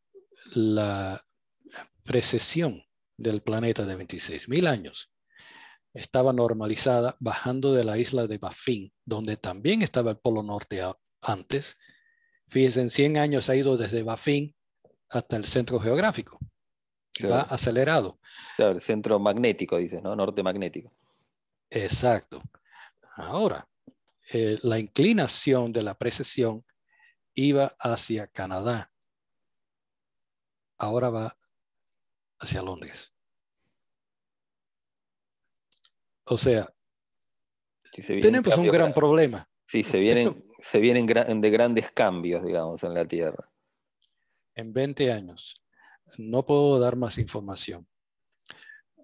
[SPEAKER 2] la precesión del planeta de 26.000 años estaba normalizada bajando de la isla de Baffin, donde también estaba el Polo Norte antes, Fíjense, en 100 años ha ido desde Bafín hasta el centro geográfico.
[SPEAKER 1] se Va acelerado. Claro, el centro magnético, dice, ¿no? Norte magnético. Exacto.
[SPEAKER 2] Ahora, eh, la inclinación de la precesión iba hacia Canadá. Ahora va hacia Londres.
[SPEAKER 1] O sea, tenemos un gran problema. Sí, se vienen se vienen de grandes cambios, digamos, en la Tierra.
[SPEAKER 2] En 20 años. No puedo dar más información.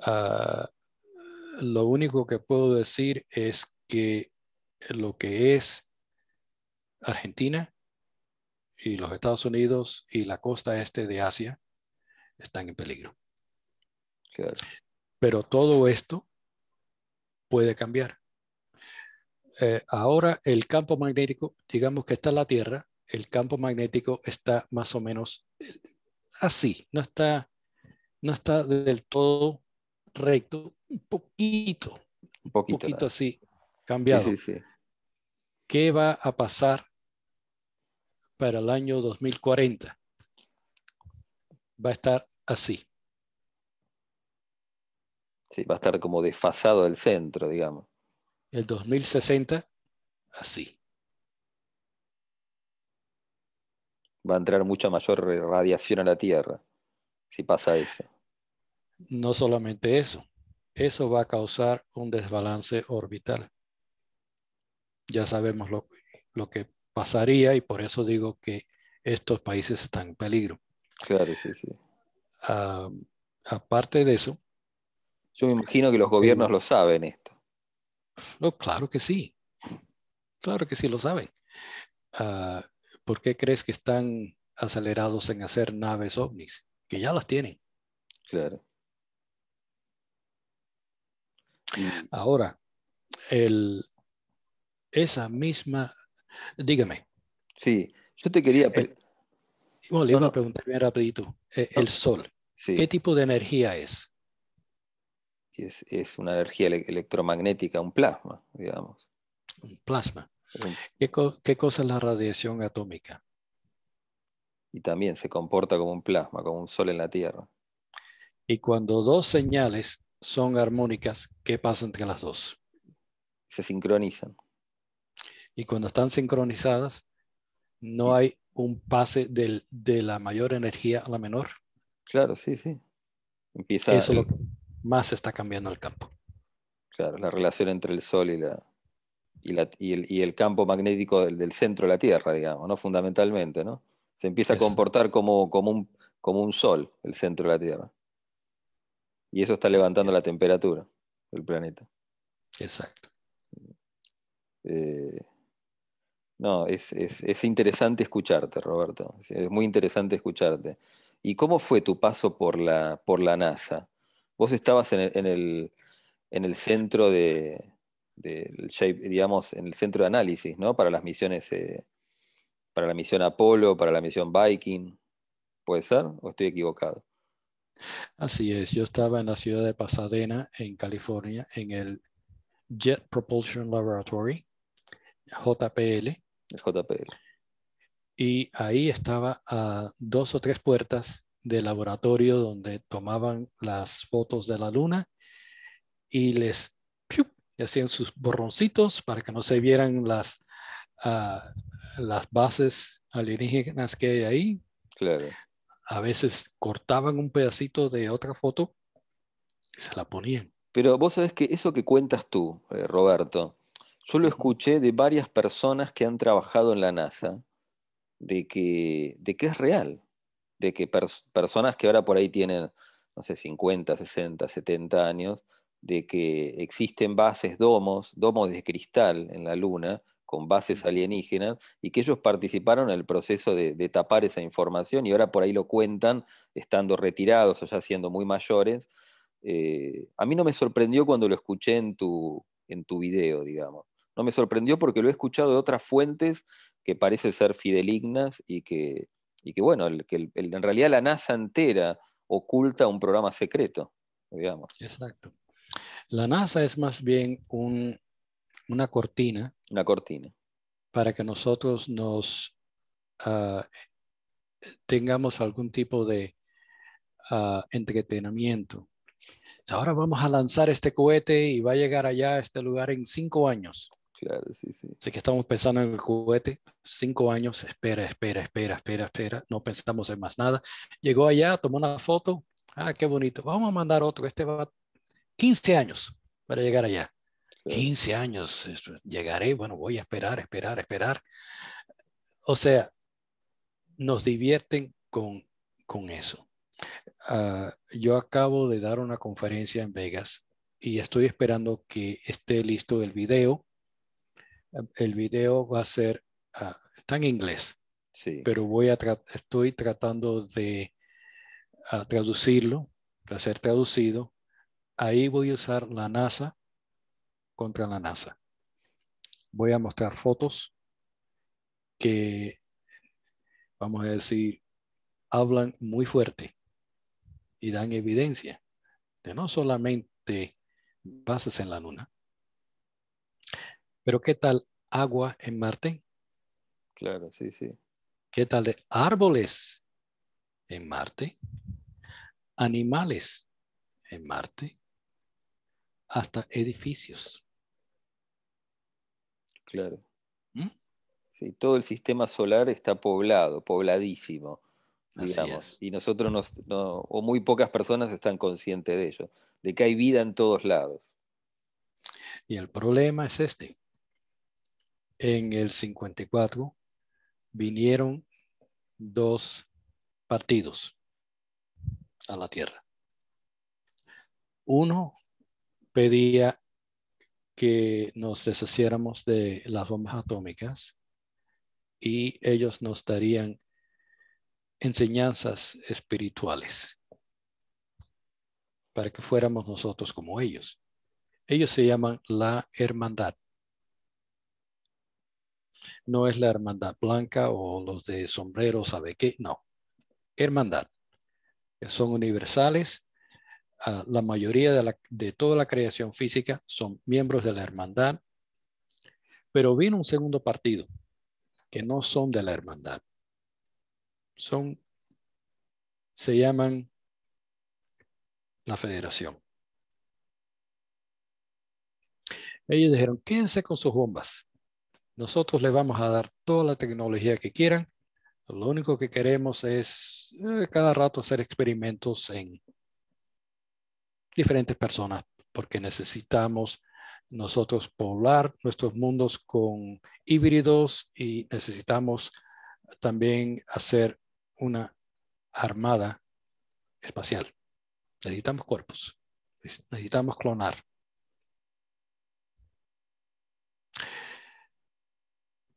[SPEAKER 2] Ah, lo único que puedo decir es que lo que es Argentina y los Estados Unidos y la costa este de Asia están en peligro. Pero todo esto puede cambiar. Eh, ahora el campo magnético, digamos que está en la Tierra, el campo magnético está más o menos eh, así, no está, no está del todo recto, un poquito, un poquito, así, cambiado. ¿Qué va a pasar para el año 2040? Va a estar así.
[SPEAKER 1] Sí, va a estar como desfasado del centro, digamos
[SPEAKER 2] el 2060
[SPEAKER 1] así. Va a entrar mucha mayor radiación a la Tierra si pasa eso.
[SPEAKER 2] No solamente eso, eso va a causar un desbalance orbital. Ya sabemos lo, que pasaría y por eso digo que estos países están en peligro. Claro, sí, sí. Ah, aparte de
[SPEAKER 1] eso. Yo me imagino que los eh, gobiernos lo saben esto. No, claro que
[SPEAKER 2] sí. Claro que sí lo saben. Ah, ¿Por qué crees que están acelerados en hacer naves ovnis? Que ya las tienen. Claro. Mm. Ahora, esa misma, dígame. Sí, yo te quería... El, bueno, le a preguntar bien rapidito. E, el, sol, ¿qué tipo de energía es?
[SPEAKER 1] es, una energía electromagnética, un plasma, digamos.
[SPEAKER 2] Un plasma. ¿Qué, cosa es la radiación atómica?
[SPEAKER 1] Y también se comporta como un plasma, como un sol en la Tierra.
[SPEAKER 2] Y cuando dos señales son armónicas, ¿qué pasa entre las dos?
[SPEAKER 1] Se sincronizan.
[SPEAKER 2] Y cuando están sincronizadas, no hay un pase de la mayor energía a la menor. Claro, sí, sí.
[SPEAKER 1] Empieza Eso lo
[SPEAKER 2] más está cambiando el campo.
[SPEAKER 1] Claro, la relación entre el Sol y, el, campo magnético del, centro de la Tierra, digamos, ¿no? Fundamentalmente, ¿no? Se empieza a comportar como, un, Sol, el centro de la Tierra. Y eso está levantando la temperatura del planeta. Exacto. Eh, no, es, interesante escucharte, Roberto. Es muy interesante escucharte. ¿Y cómo fue tu paso por la NASA? Vos estabas en el, centro de, digamos, en el centro de análisis, ¿no? Para las misiones, eh, para la misión Apolo, para la misión Viking. ¿Puede ser? ¿O estoy equivocado?
[SPEAKER 2] Así es, yo estaba en la ciudad de Pasadena, en California, en el Jet Propulsion Laboratory, JPL. JPL. Y ahí estaba a dos o tres puertas de laboratorio donde tomaban las fotos de la luna y les hacían sus borroncitos para que no se vieran las, ah, las bases alienígenas que hay ahí. Claro. A veces cortaban un pedacito de otra foto y se la ponían.
[SPEAKER 1] Pero vos sabes que eso que cuentas tú, eh, Roberto, yo lo escuché de varias personas que han trabajado en la NASA, de que, de que es real de que personas que ahora por ahí tienen, no sé, 50, 60, 70 años, de que existen bases domos, domos de cristal en la Luna, con bases alienígenas, y que ellos participaron en el proceso de, tapar esa información y ahora por ahí lo cuentan estando retirados o ya siendo muy mayores. Eh, a mí no me sorprendió cuando lo escuché en tu, en tu video, digamos. No me sorprendió porque lo he escuchado de otras fuentes que parece ser fidelignas y que, y que bueno, en realidad la NASA entera oculta un programa secreto, digamos. Exacto.
[SPEAKER 2] La NASA es más bien una cortina. Una cortina. Para que nosotros nos ah, tengamos algún tipo de ah, entretenimiento. Ahora vamos a lanzar este cohete y va a llegar allá a este lugar en cinco años sí, Así que estamos pensando en el juguete, cinco años, espera, espera, espera, espera, espera, no pensamos en más nada. Llegó allá, tomó una foto, ah, qué bonito, vamos a mandar otro, este va 15 años para llegar allá. 15 años, llegaré, bueno, voy a esperar, esperar, esperar. O sea, nos divierten con, con eso. Ah, yo acabo de dar una conferencia en Vegas y estoy esperando que esté listo el video el video va a ser, ah, está en inglés, sí. pero voy a estoy tratando de ah, traducirlo, para ser traducido. Ahí voy a usar la NASA contra la NASA. Voy a mostrar fotos que, vamos a decir, hablan muy fuerte y dan evidencia de no solamente bases en la Luna, pero ¿qué tal agua en Marte? Claro, sí, sí. ¿Qué tal de árboles en Marte? Animales en Marte. Hasta edificios. Claro. ¿Mm?
[SPEAKER 1] Sí, todo el sistema solar está poblado, pobladísimo. y nosotros, no, o muy pocas personas están conscientes de ello, de que hay vida en todos lados.
[SPEAKER 2] Y el problema es este en el 54 vinieron dos partidos a la tierra. Uno pedía que nos deshaciéramos de las bombas atómicas y ellos nos darían enseñanzas espirituales para que fuéramos nosotros como ellos. Ellos se llaman la hermandad. No es la hermandad blanca o los de sombrero, ¿sabe qué? No. Hermandad. Son universales. Ah, la mayoría de, de toda la creación física son miembros de la hermandad. Pero vino un segundo partido que no son de la hermandad. Son, se llaman la federación. Ellos dijeron, quédense con sus bombas. Nosotros les vamos a dar toda la tecnología que quieran. Lo único que queremos es eh, cada rato hacer experimentos en diferentes personas porque necesitamos nosotros poblar nuestros mundos con híbridos y necesitamos también hacer una armada espacial. Necesitamos cuerpos, necesitamos clonar.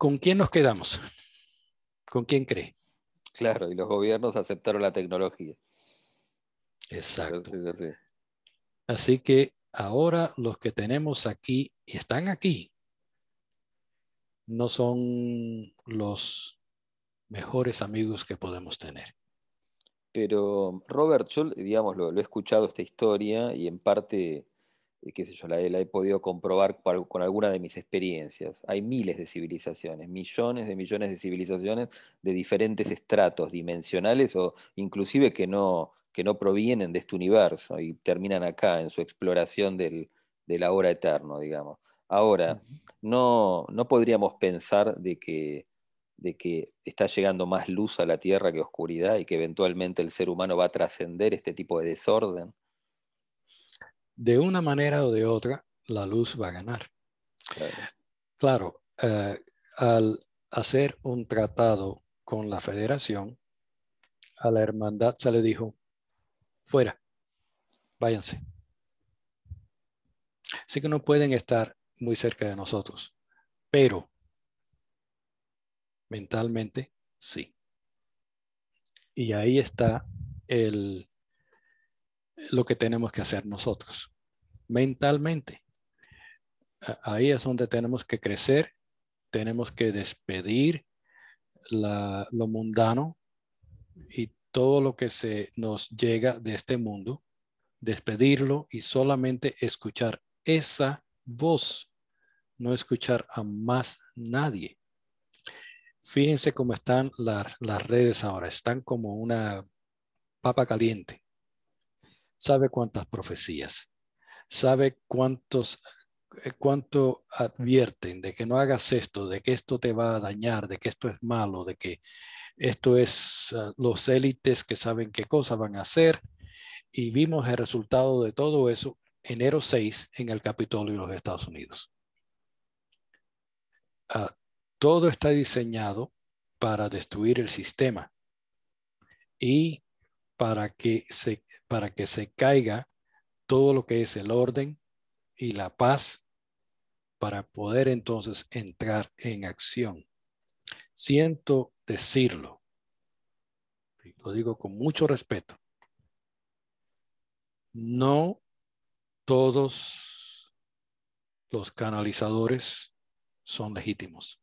[SPEAKER 2] ¿Con quién nos quedamos? ¿Con quién cree?
[SPEAKER 1] Claro, y los gobiernos aceptaron la tecnología. Exacto.
[SPEAKER 2] así. que ahora los que tenemos aquí y están aquí no son los mejores amigos que podemos tener.
[SPEAKER 1] Pero Robert, yo digamos, lo he escuchado esta historia y en parte la, he podido comprobar con alguna de mis experiencias. Hay miles de civilizaciones, millones de millones de civilizaciones de diferentes estratos dimensionales o inclusive que no, que no provienen de este universo y terminan acá en su exploración del, del ahora eterno, digamos. Ahora, no, no podríamos pensar de que, de que está llegando más luz a la Tierra que oscuridad y que eventualmente el ser humano va a trascender este tipo de desorden
[SPEAKER 2] de una manera o de otra, la luz va a ganar. Claro, eh, al hacer un tratado con la federación, a la hermandad se le dijo, fuera, váyanse. Así que no pueden estar muy cerca de nosotros, pero mentalmente sí. Y ahí está el, lo que tenemos que hacer nosotros mentalmente. Ahí es donde tenemos que crecer, tenemos que despedir la, lo mundano y todo lo que se nos llega de este mundo, despedirlo y solamente escuchar esa voz, no escuchar a más nadie. Fíjense cómo están las redes ahora, están como una papa caliente. ¿Sabe cuántas profecías? sabe cuántos eh, cuánto advierten de que no hagas esto, de que esto te va a dañar, de que esto es malo, de que esto es ah, los élites que saben qué cosa van a hacer. Y vimos el resultado de todo eso enero 6 en el Capitolio de los Estados Unidos. Ah, todo está diseñado para destruir el sistema y para que se, para que se caiga todo lo que es el orden y la paz para poder entonces entrar en acción. Siento decirlo, lo digo con mucho respeto, no todos los canalizadores son legítimos.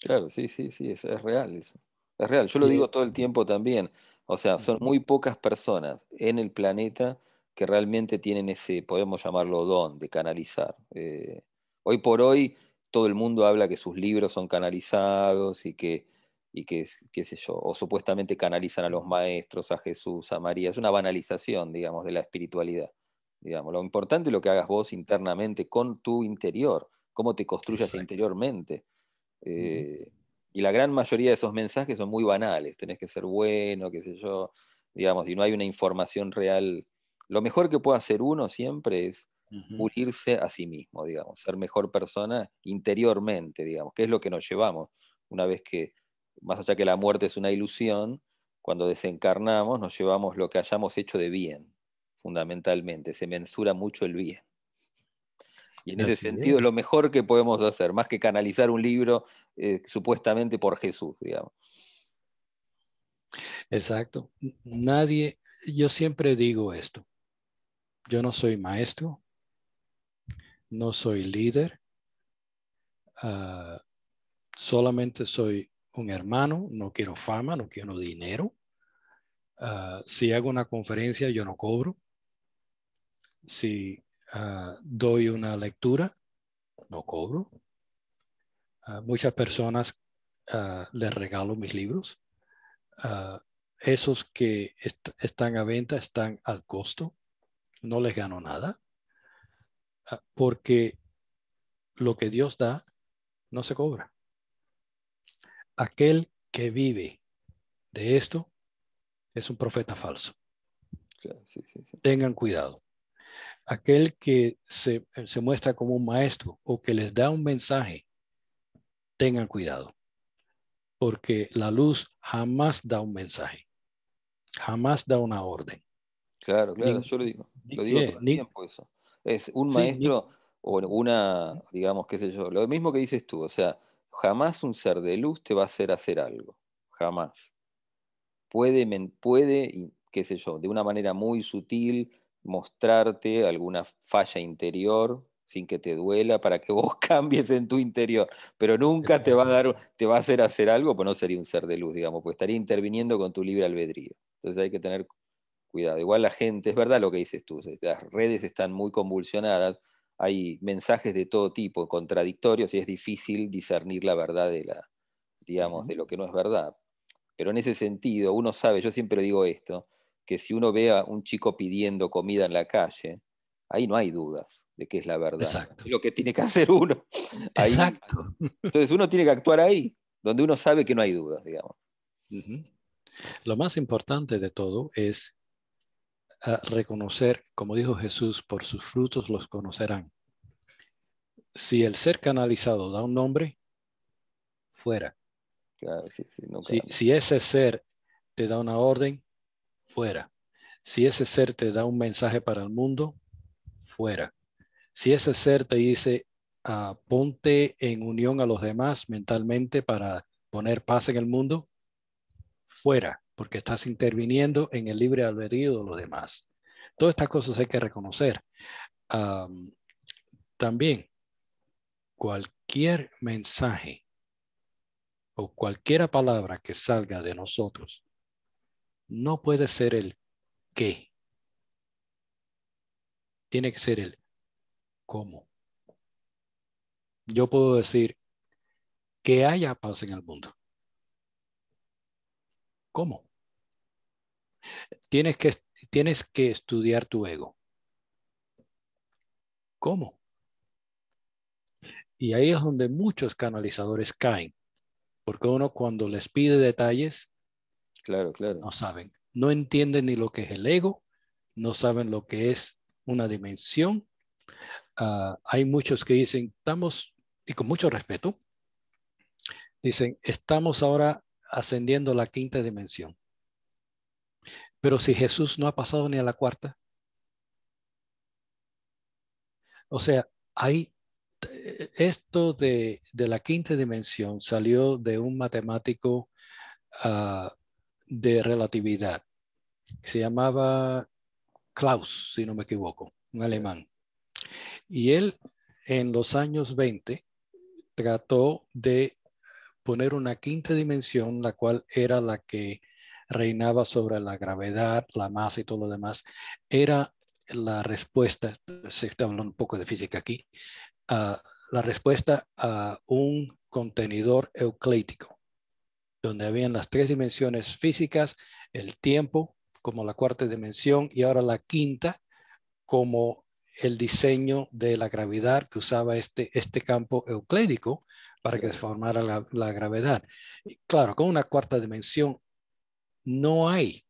[SPEAKER 2] Claro, sí, sí, sí,
[SPEAKER 1] es, real eso. Es real, yo lo digo todo el tiempo también. O sea, son muy pocas personas en el planeta que realmente tienen ese, podemos llamarlo don, de canalizar. Eh, hoy por hoy todo el mundo habla que sus libros son canalizados y que, y que, qué sé yo, o supuestamente canalizan a los maestros, a Jesús, a María. Es una banalización, digamos, de la espiritualidad. Digamos. Lo importante es lo que hagas vos internamente con tu interior, cómo te construyas interiormente. Eh, y la gran mayoría de esos mensajes son muy banales, tenés que ser bueno, qué sé yo, digamos, y no hay una información real lo mejor que puede hacer uno siempre es unirse a sí mismo, digamos, ser mejor persona interiormente, digamos, que es lo que nos llevamos una vez que, más allá que la muerte es una ilusión, cuando desencarnamos nos llevamos lo que hayamos hecho de bien, fundamentalmente, se mensura mucho el bien. Y en ese sentido lo mejor que podemos hacer, más que canalizar un libro eh, supuestamente por Jesús, digamos.
[SPEAKER 2] Exacto. Nadie, yo siempre digo esto, yo no soy maestro, no soy líder, ah, solamente soy un hermano, no quiero fama, no quiero dinero. Ah, si hago una conferencia, yo no cobro. Si ah, doy una lectura, no cobro. muchas personas les regalo mis libros. esos que están a venta están al costo no les gano nada, ah, porque lo que Dios da no se cobra. Aquel que vive de esto es un profeta falso. Tengan cuidado. Aquel que eh, se, muestra como un maestro o que les da un mensaje, tengan cuidado. Porque la luz jamás da un mensaje, jamás da una orden.
[SPEAKER 1] Claro, claro, digo. Lo digo eh, todo el tiempo eso. Es un maestro o una, digamos, qué sé yo, lo mismo que dices tú, o sea, jamás un ser de luz te va a hacer hacer algo, jamás. Puede, puede qué sé yo, de una manera muy sutil mostrarte alguna falla interior sin que te duela para que vos cambies en tu interior, pero nunca te va a dar te va a hacer hacer algo, pues no sería un ser de luz, digamos, pues estaría interviniendo con tu libre albedrío. Entonces hay que tener cuidado. Igual la gente, es verdad lo que dices tú, las redes están muy convulsionadas, hay mensajes de todo tipo, contradictorios, y es difícil discernir la verdad de la, digamos, de lo que no es verdad. Pero en ese sentido, uno sabe, yo siempre digo esto, que si uno ve a un chico pidiendo comida en la calle, ahí no hay dudas de que es la verdad. lo que tiene que hacer uno. Exacto. Entonces uno tiene que actuar ahí, donde uno sabe que no hay dudas, digamos.
[SPEAKER 2] Lo más importante de todo es reconocer, como dijo Jesús, por sus frutos los conocerán. Si el ser canalizado da un nombre, fuera. si, ese ser te da una orden, fuera. Si ese ser te da un mensaje para el mundo, fuera. Si ese ser te dice, ah, ponte en unión a los demás mentalmente para poner paz en el mundo, fuera porque estás interviniendo en el libre albedrío de los demás. Todas estas cosas hay que reconocer. también, cualquier mensaje o cualquiera palabra que salga de nosotros no puede ser el qué. Tiene que ser el cómo. Yo puedo decir que haya paz en el mundo. ¿Cómo? Tienes que, tienes que estudiar tu ego. ¿Cómo? Y ahí es donde muchos canalizadores caen, porque uno cuando les pide detalles, claro, claro. no saben, no entienden ni lo que es el ego, no saben lo que es una dimensión. Ah, hay muchos que dicen, estamos, y con mucho respeto, dicen, estamos ahora ascendiendo a la quinta dimensión. Pero si Jesús no ha pasado ni a la cuarta, o sea, hay eh, esto de, de la quinta dimensión salió de un matemático ah, de relatividad. Se llamaba Klaus, si no me equivoco, un alemán. Y él en los años 20 trató de poner una quinta dimensión, la cual era la que reinaba sobre la gravedad, la masa y todo lo demás, era la respuesta, se está hablando un poco de física aquí, la respuesta a un contenedor euclítico, donde habían las tres dimensiones físicas, el tiempo como la cuarta dimensión y ahora la quinta como el diseño de la gravedad que usaba este, este campo euclídico para que se formara la, gravedad. claro, con una cuarta dimensión no hay,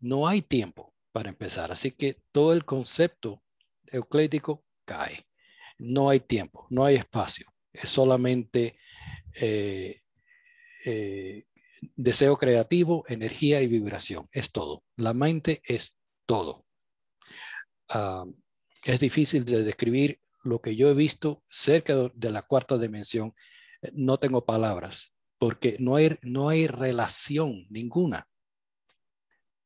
[SPEAKER 2] no hay tiempo para empezar. Así que todo el concepto euclético cae. No hay tiempo, no hay espacio. Es solamente eh, eh, deseo creativo, energía y vibración. Es todo. La mente es todo. Ah, es difícil de describir lo que yo he visto cerca de la cuarta dimensión, eh, no tengo palabras, porque no hay, no hay relación ninguna,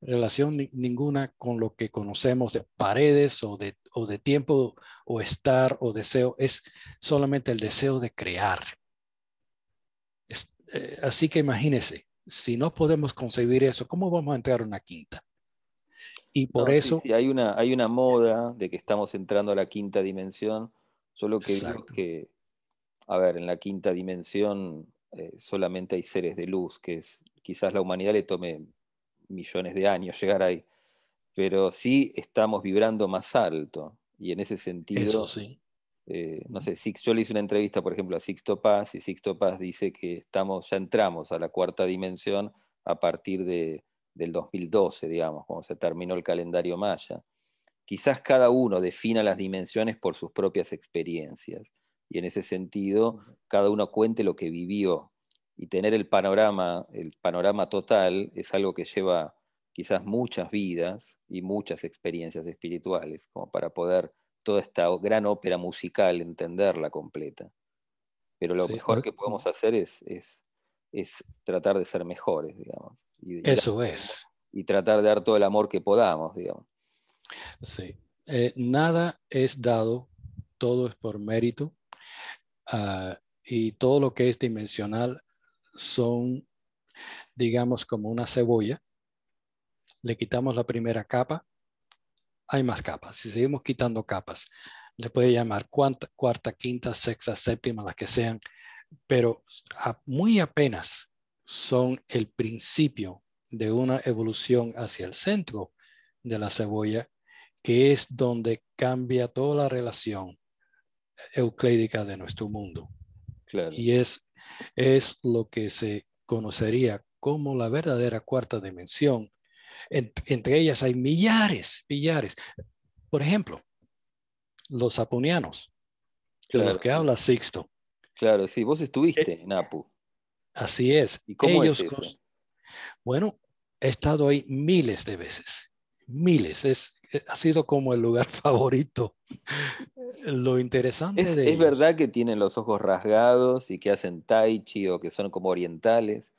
[SPEAKER 2] relación ninguna con lo que conocemos de paredes o de, de tiempo o estar o deseo, es solamente el deseo de crear. Eh, así que imagínense, si no podemos concebir eso, ¿cómo vamos a entrar a una quinta? Y por eso...
[SPEAKER 1] hay, una, hay una moda de que estamos entrando a la quinta dimensión, solo que que, a ver, en la quinta dimensión eh, solamente hay seres de luz, que es, quizás la humanidad le tome millones de años llegar ahí, pero sí estamos vibrando más alto. Y en ese sentido, eh, no sé, yo le hice una entrevista, por ejemplo, a Sixto Paz, y Sixto Paz dice que estamos, ya entramos a la cuarta dimensión a partir de del 2012, digamos, cuando se terminó el calendario maya. Quizás cada uno defina las dimensiones por sus propias experiencias y en ese sentido cada uno cuente lo que vivió y tener el panorama, el panorama total es algo que lleva quizás muchas vidas y muchas experiencias espirituales, como para poder toda esta gran ópera musical entenderla completa. Pero lo mejor que podemos hacer es es tratar de ser mejores, digamos. Eso es. Y tratar de dar todo el amor que podamos, digamos. Sí.
[SPEAKER 2] Eh, nada es dado, todo es por mérito. Ah, y todo lo que es dimensional son, digamos, como una cebolla. Le quitamos la primera capa, hay más capas. Si seguimos quitando capas, le puede llamar cuarta, quinta, sexta, séptima, las que sean, pero muy apenas son el principio de una evolución hacia el centro de la cebolla, que es donde cambia toda la relación euclídica de nuestro mundo. Y es, lo que se conocería como la verdadera cuarta dimensión. entre ellas hay millares, millares. Por ejemplo, los aponianos, de los que habla Sixto,
[SPEAKER 1] Claro, sí, vos estuviste eh, en APU. Así es. ¿Y cómo es eso?
[SPEAKER 2] Bueno, he estado ahí miles de veces, miles. Es, eh, ha sido como el lugar favorito. Lo interesante es, es
[SPEAKER 1] verdad que tienen los ojos rasgados y que hacen tai chi o que son como orientales.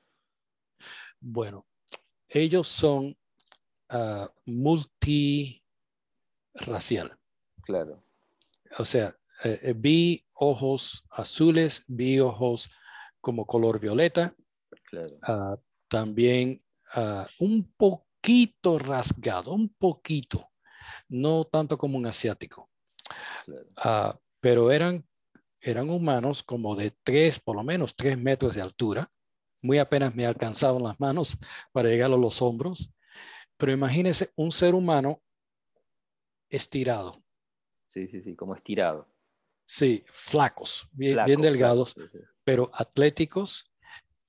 [SPEAKER 2] Bueno, ellos son uh, ah, multiracial. Claro. O sea, eh, eh vi ojos azules, vi ojos como color violeta. Ah, también ah, un poquito rasgado, un poquito, no tanto como un asiático. Ah, pero eran, eran humanos como de tres, por lo menos tres metros de altura. Muy apenas me alcanzaban las manos para llegar a los hombros. Pero imagínense un ser humano estirado.
[SPEAKER 1] Sí, sí, sí, como estirado.
[SPEAKER 2] Sí, flacos, bien, delgados, pero atléticos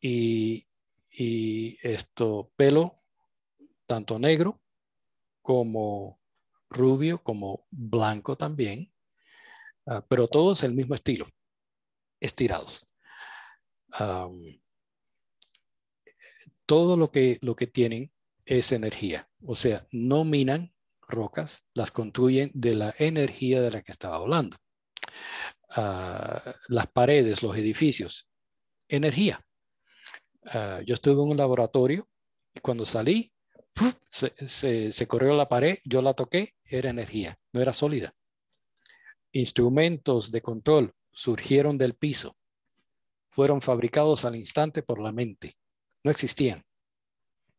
[SPEAKER 2] y, esto, pelo tanto negro como rubio, como blanco también, ah, pero todos el mismo estilo, estirados. todo lo que, lo que tienen es energía, o sea, no minan rocas, las construyen de la energía de la que estaba hablando. Ah, las paredes, los edificios. Energía. Ah, yo estuve en un laboratorio y cuando salí, Se, corrió la pared, yo la toqué, era energía, no era sólida. Instrumentos de control surgieron del piso, fueron fabricados al instante por la mente, no existían,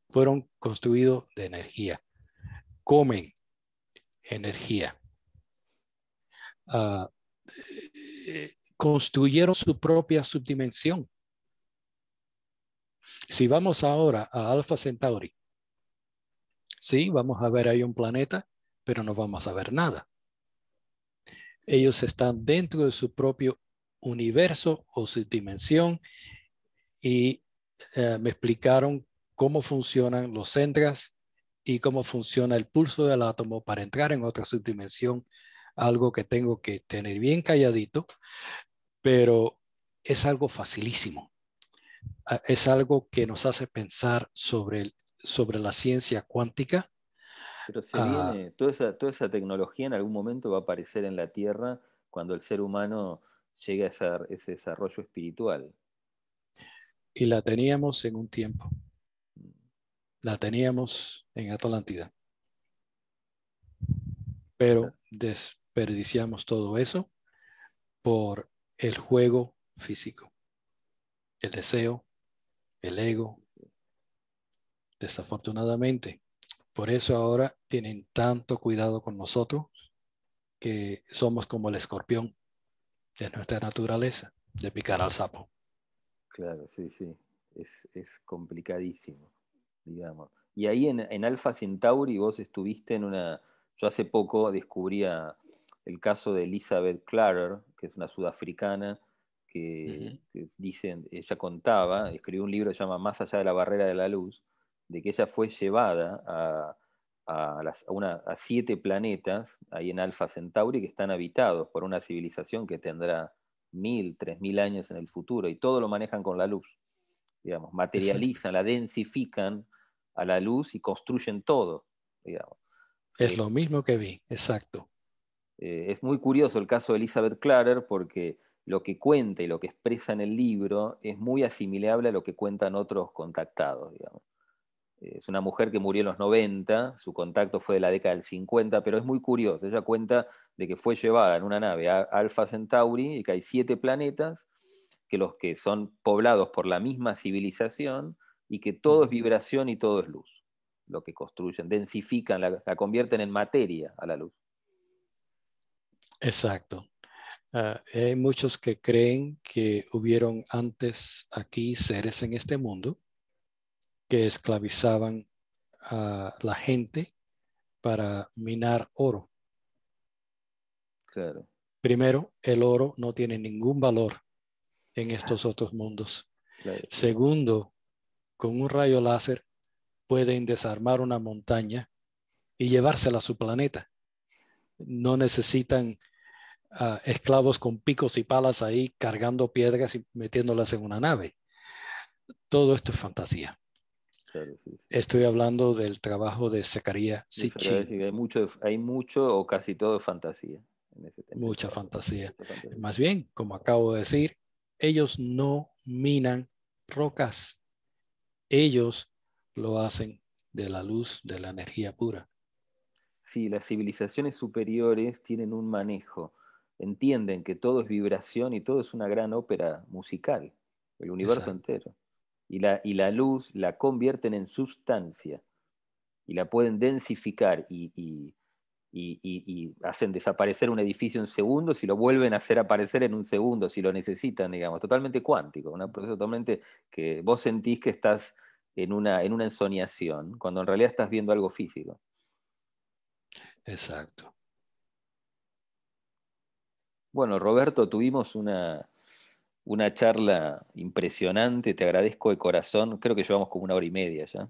[SPEAKER 2] fueron construidos de energía, comen energía. Ah, construyeron su propia subdimensión. Si vamos ahora a Alfa Centauri, sí, vamos a ver ahí un planeta, pero no vamos a ver nada. Ellos están dentro de su propio universo o subdimensión y eh, me explicaron cómo funcionan los centras y cómo funciona el pulso del átomo para entrar en otra subdimensión algo que tengo que tener bien calladito, pero es algo facilísimo. Ah, es algo que nos hace pensar sobre, sobre la ciencia cuántica.
[SPEAKER 1] Pero se ah, viene, toda esa, toda esa tecnología en algún momento va a aparecer en la Tierra cuando el ser humano llegue a ese desarrollo espiritual.
[SPEAKER 2] Y la teníamos en un tiempo.
[SPEAKER 1] Mm. La
[SPEAKER 2] teníamos en Atlántida. Pero des, Perdiciamos todo eso por el juego físico, el deseo, el ego. Desafortunadamente, por eso ahora tienen tanto cuidado con nosotros que somos como el escorpión de nuestra naturaleza,
[SPEAKER 1] de picar al sapo. Claro, sí, sí. Es, complicadísimo, digamos. Y ahí en, en Alfa Centauri vos estuviste en una... Yo hace poco descubría el caso de Elizabeth Clarer, que es una sudafricana, que, dicen, ella contaba, escribió un libro que se llama Más allá de la barrera de la luz, de que ella fue llevada a, siete planetas ahí en Alfa Centauri que están habitados por una civilización que tendrá mil, tres mil años en el futuro y todo lo manejan con la luz. Digamos, materializan, la densifican a la luz y construyen todo. Es
[SPEAKER 2] eh, lo mismo que vi, exacto.
[SPEAKER 1] Eh, es muy curioso el caso de Elizabeth Clarer porque lo que cuenta y lo que expresa en el libro es muy asimilable a lo que cuentan otros contactados, Es una mujer que murió en los 90, su contacto fue de la década del 50, pero es muy curioso. Ella cuenta de que fue llevada en una nave a Alpha Centauri y que hay siete planetas, que los que son poblados por la misma civilización y que todo es vibración y todo es luz, lo que construyen, densifican, la convierten en materia a la luz.
[SPEAKER 2] Exacto. Ah, hay muchos que creen que hubieron antes aquí seres en este mundo que esclavizaban a la gente para minar oro. Claro. Primero, el oro no tiene ningún valor en estos otros mundos. Segundo, con un rayo láser pueden desarmar una montaña y llevársela a su planeta no necesitan ah, esclavos con picos y palas ahí cargando piedras y metiéndolas en una nave. Todo esto es fantasía. Estoy hablando del trabajo de Zacarías Sitchin.
[SPEAKER 1] Hay mucho, hay mucho o casi todo fantasía.
[SPEAKER 2] Mucha fantasía. Más bien, como acabo de decir, ellos
[SPEAKER 1] no minan rocas.
[SPEAKER 2] Ellos lo hacen de la luz, de la energía pura.
[SPEAKER 1] Sí, las civilizaciones superiores tienen un manejo, entienden que todo es vibración y todo es una gran ópera musical, el universo entero. Y la, y la luz la convierten en sustancia y la pueden densificar y, y, hacen desaparecer un edificio en segundos y lo vuelven a hacer aparecer en un segundo si lo necesitan, digamos, totalmente cuántico, un proceso totalmente que vos sentís que estás en una, en una ensoñación, cuando en realidad estás viendo algo físico. Exacto. Bueno, Roberto, tuvimos una, una charla impresionante, te agradezco de corazón, creo que llevamos como una hora y media ya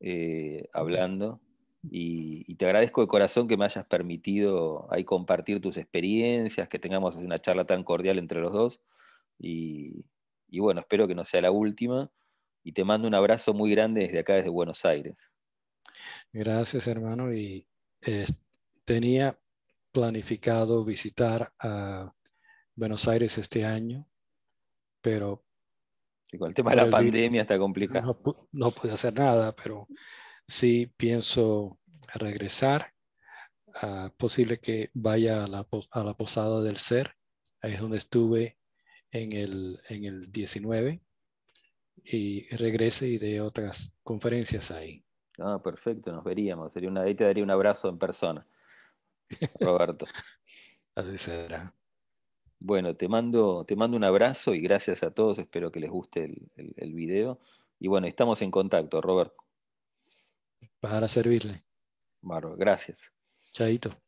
[SPEAKER 1] eh, hablando, y, te agradezco de corazón que me hayas permitido ahí compartir tus experiencias, que tengamos una charla tan cordial entre los dos, y, bueno, espero que no sea la última, y te mando un abrazo muy grande desde acá, desde Buenos Aires.
[SPEAKER 2] Gracias, hermano, y eh, tenía planificado visitar a Buenos Aires este año, pero...
[SPEAKER 1] igual el tema de la pandemia está complicado.
[SPEAKER 2] No, pude hacer nada, pero sí pienso regresar. Ah, posible que vaya a la, Posada del Ser, ahí es donde estuve en el, 19, y regrese y dé otras conferencias ahí.
[SPEAKER 1] Ah, perfecto, nos veríamos. Sería una, ahí te daría un abrazo en persona. Roberto. Así será. Bueno, te mando, te mando un abrazo y gracias a todos. Espero que les guste el, video. Y bueno, estamos en contacto, Roberto.
[SPEAKER 2] Para servirle. Marro, gracias. Chaito.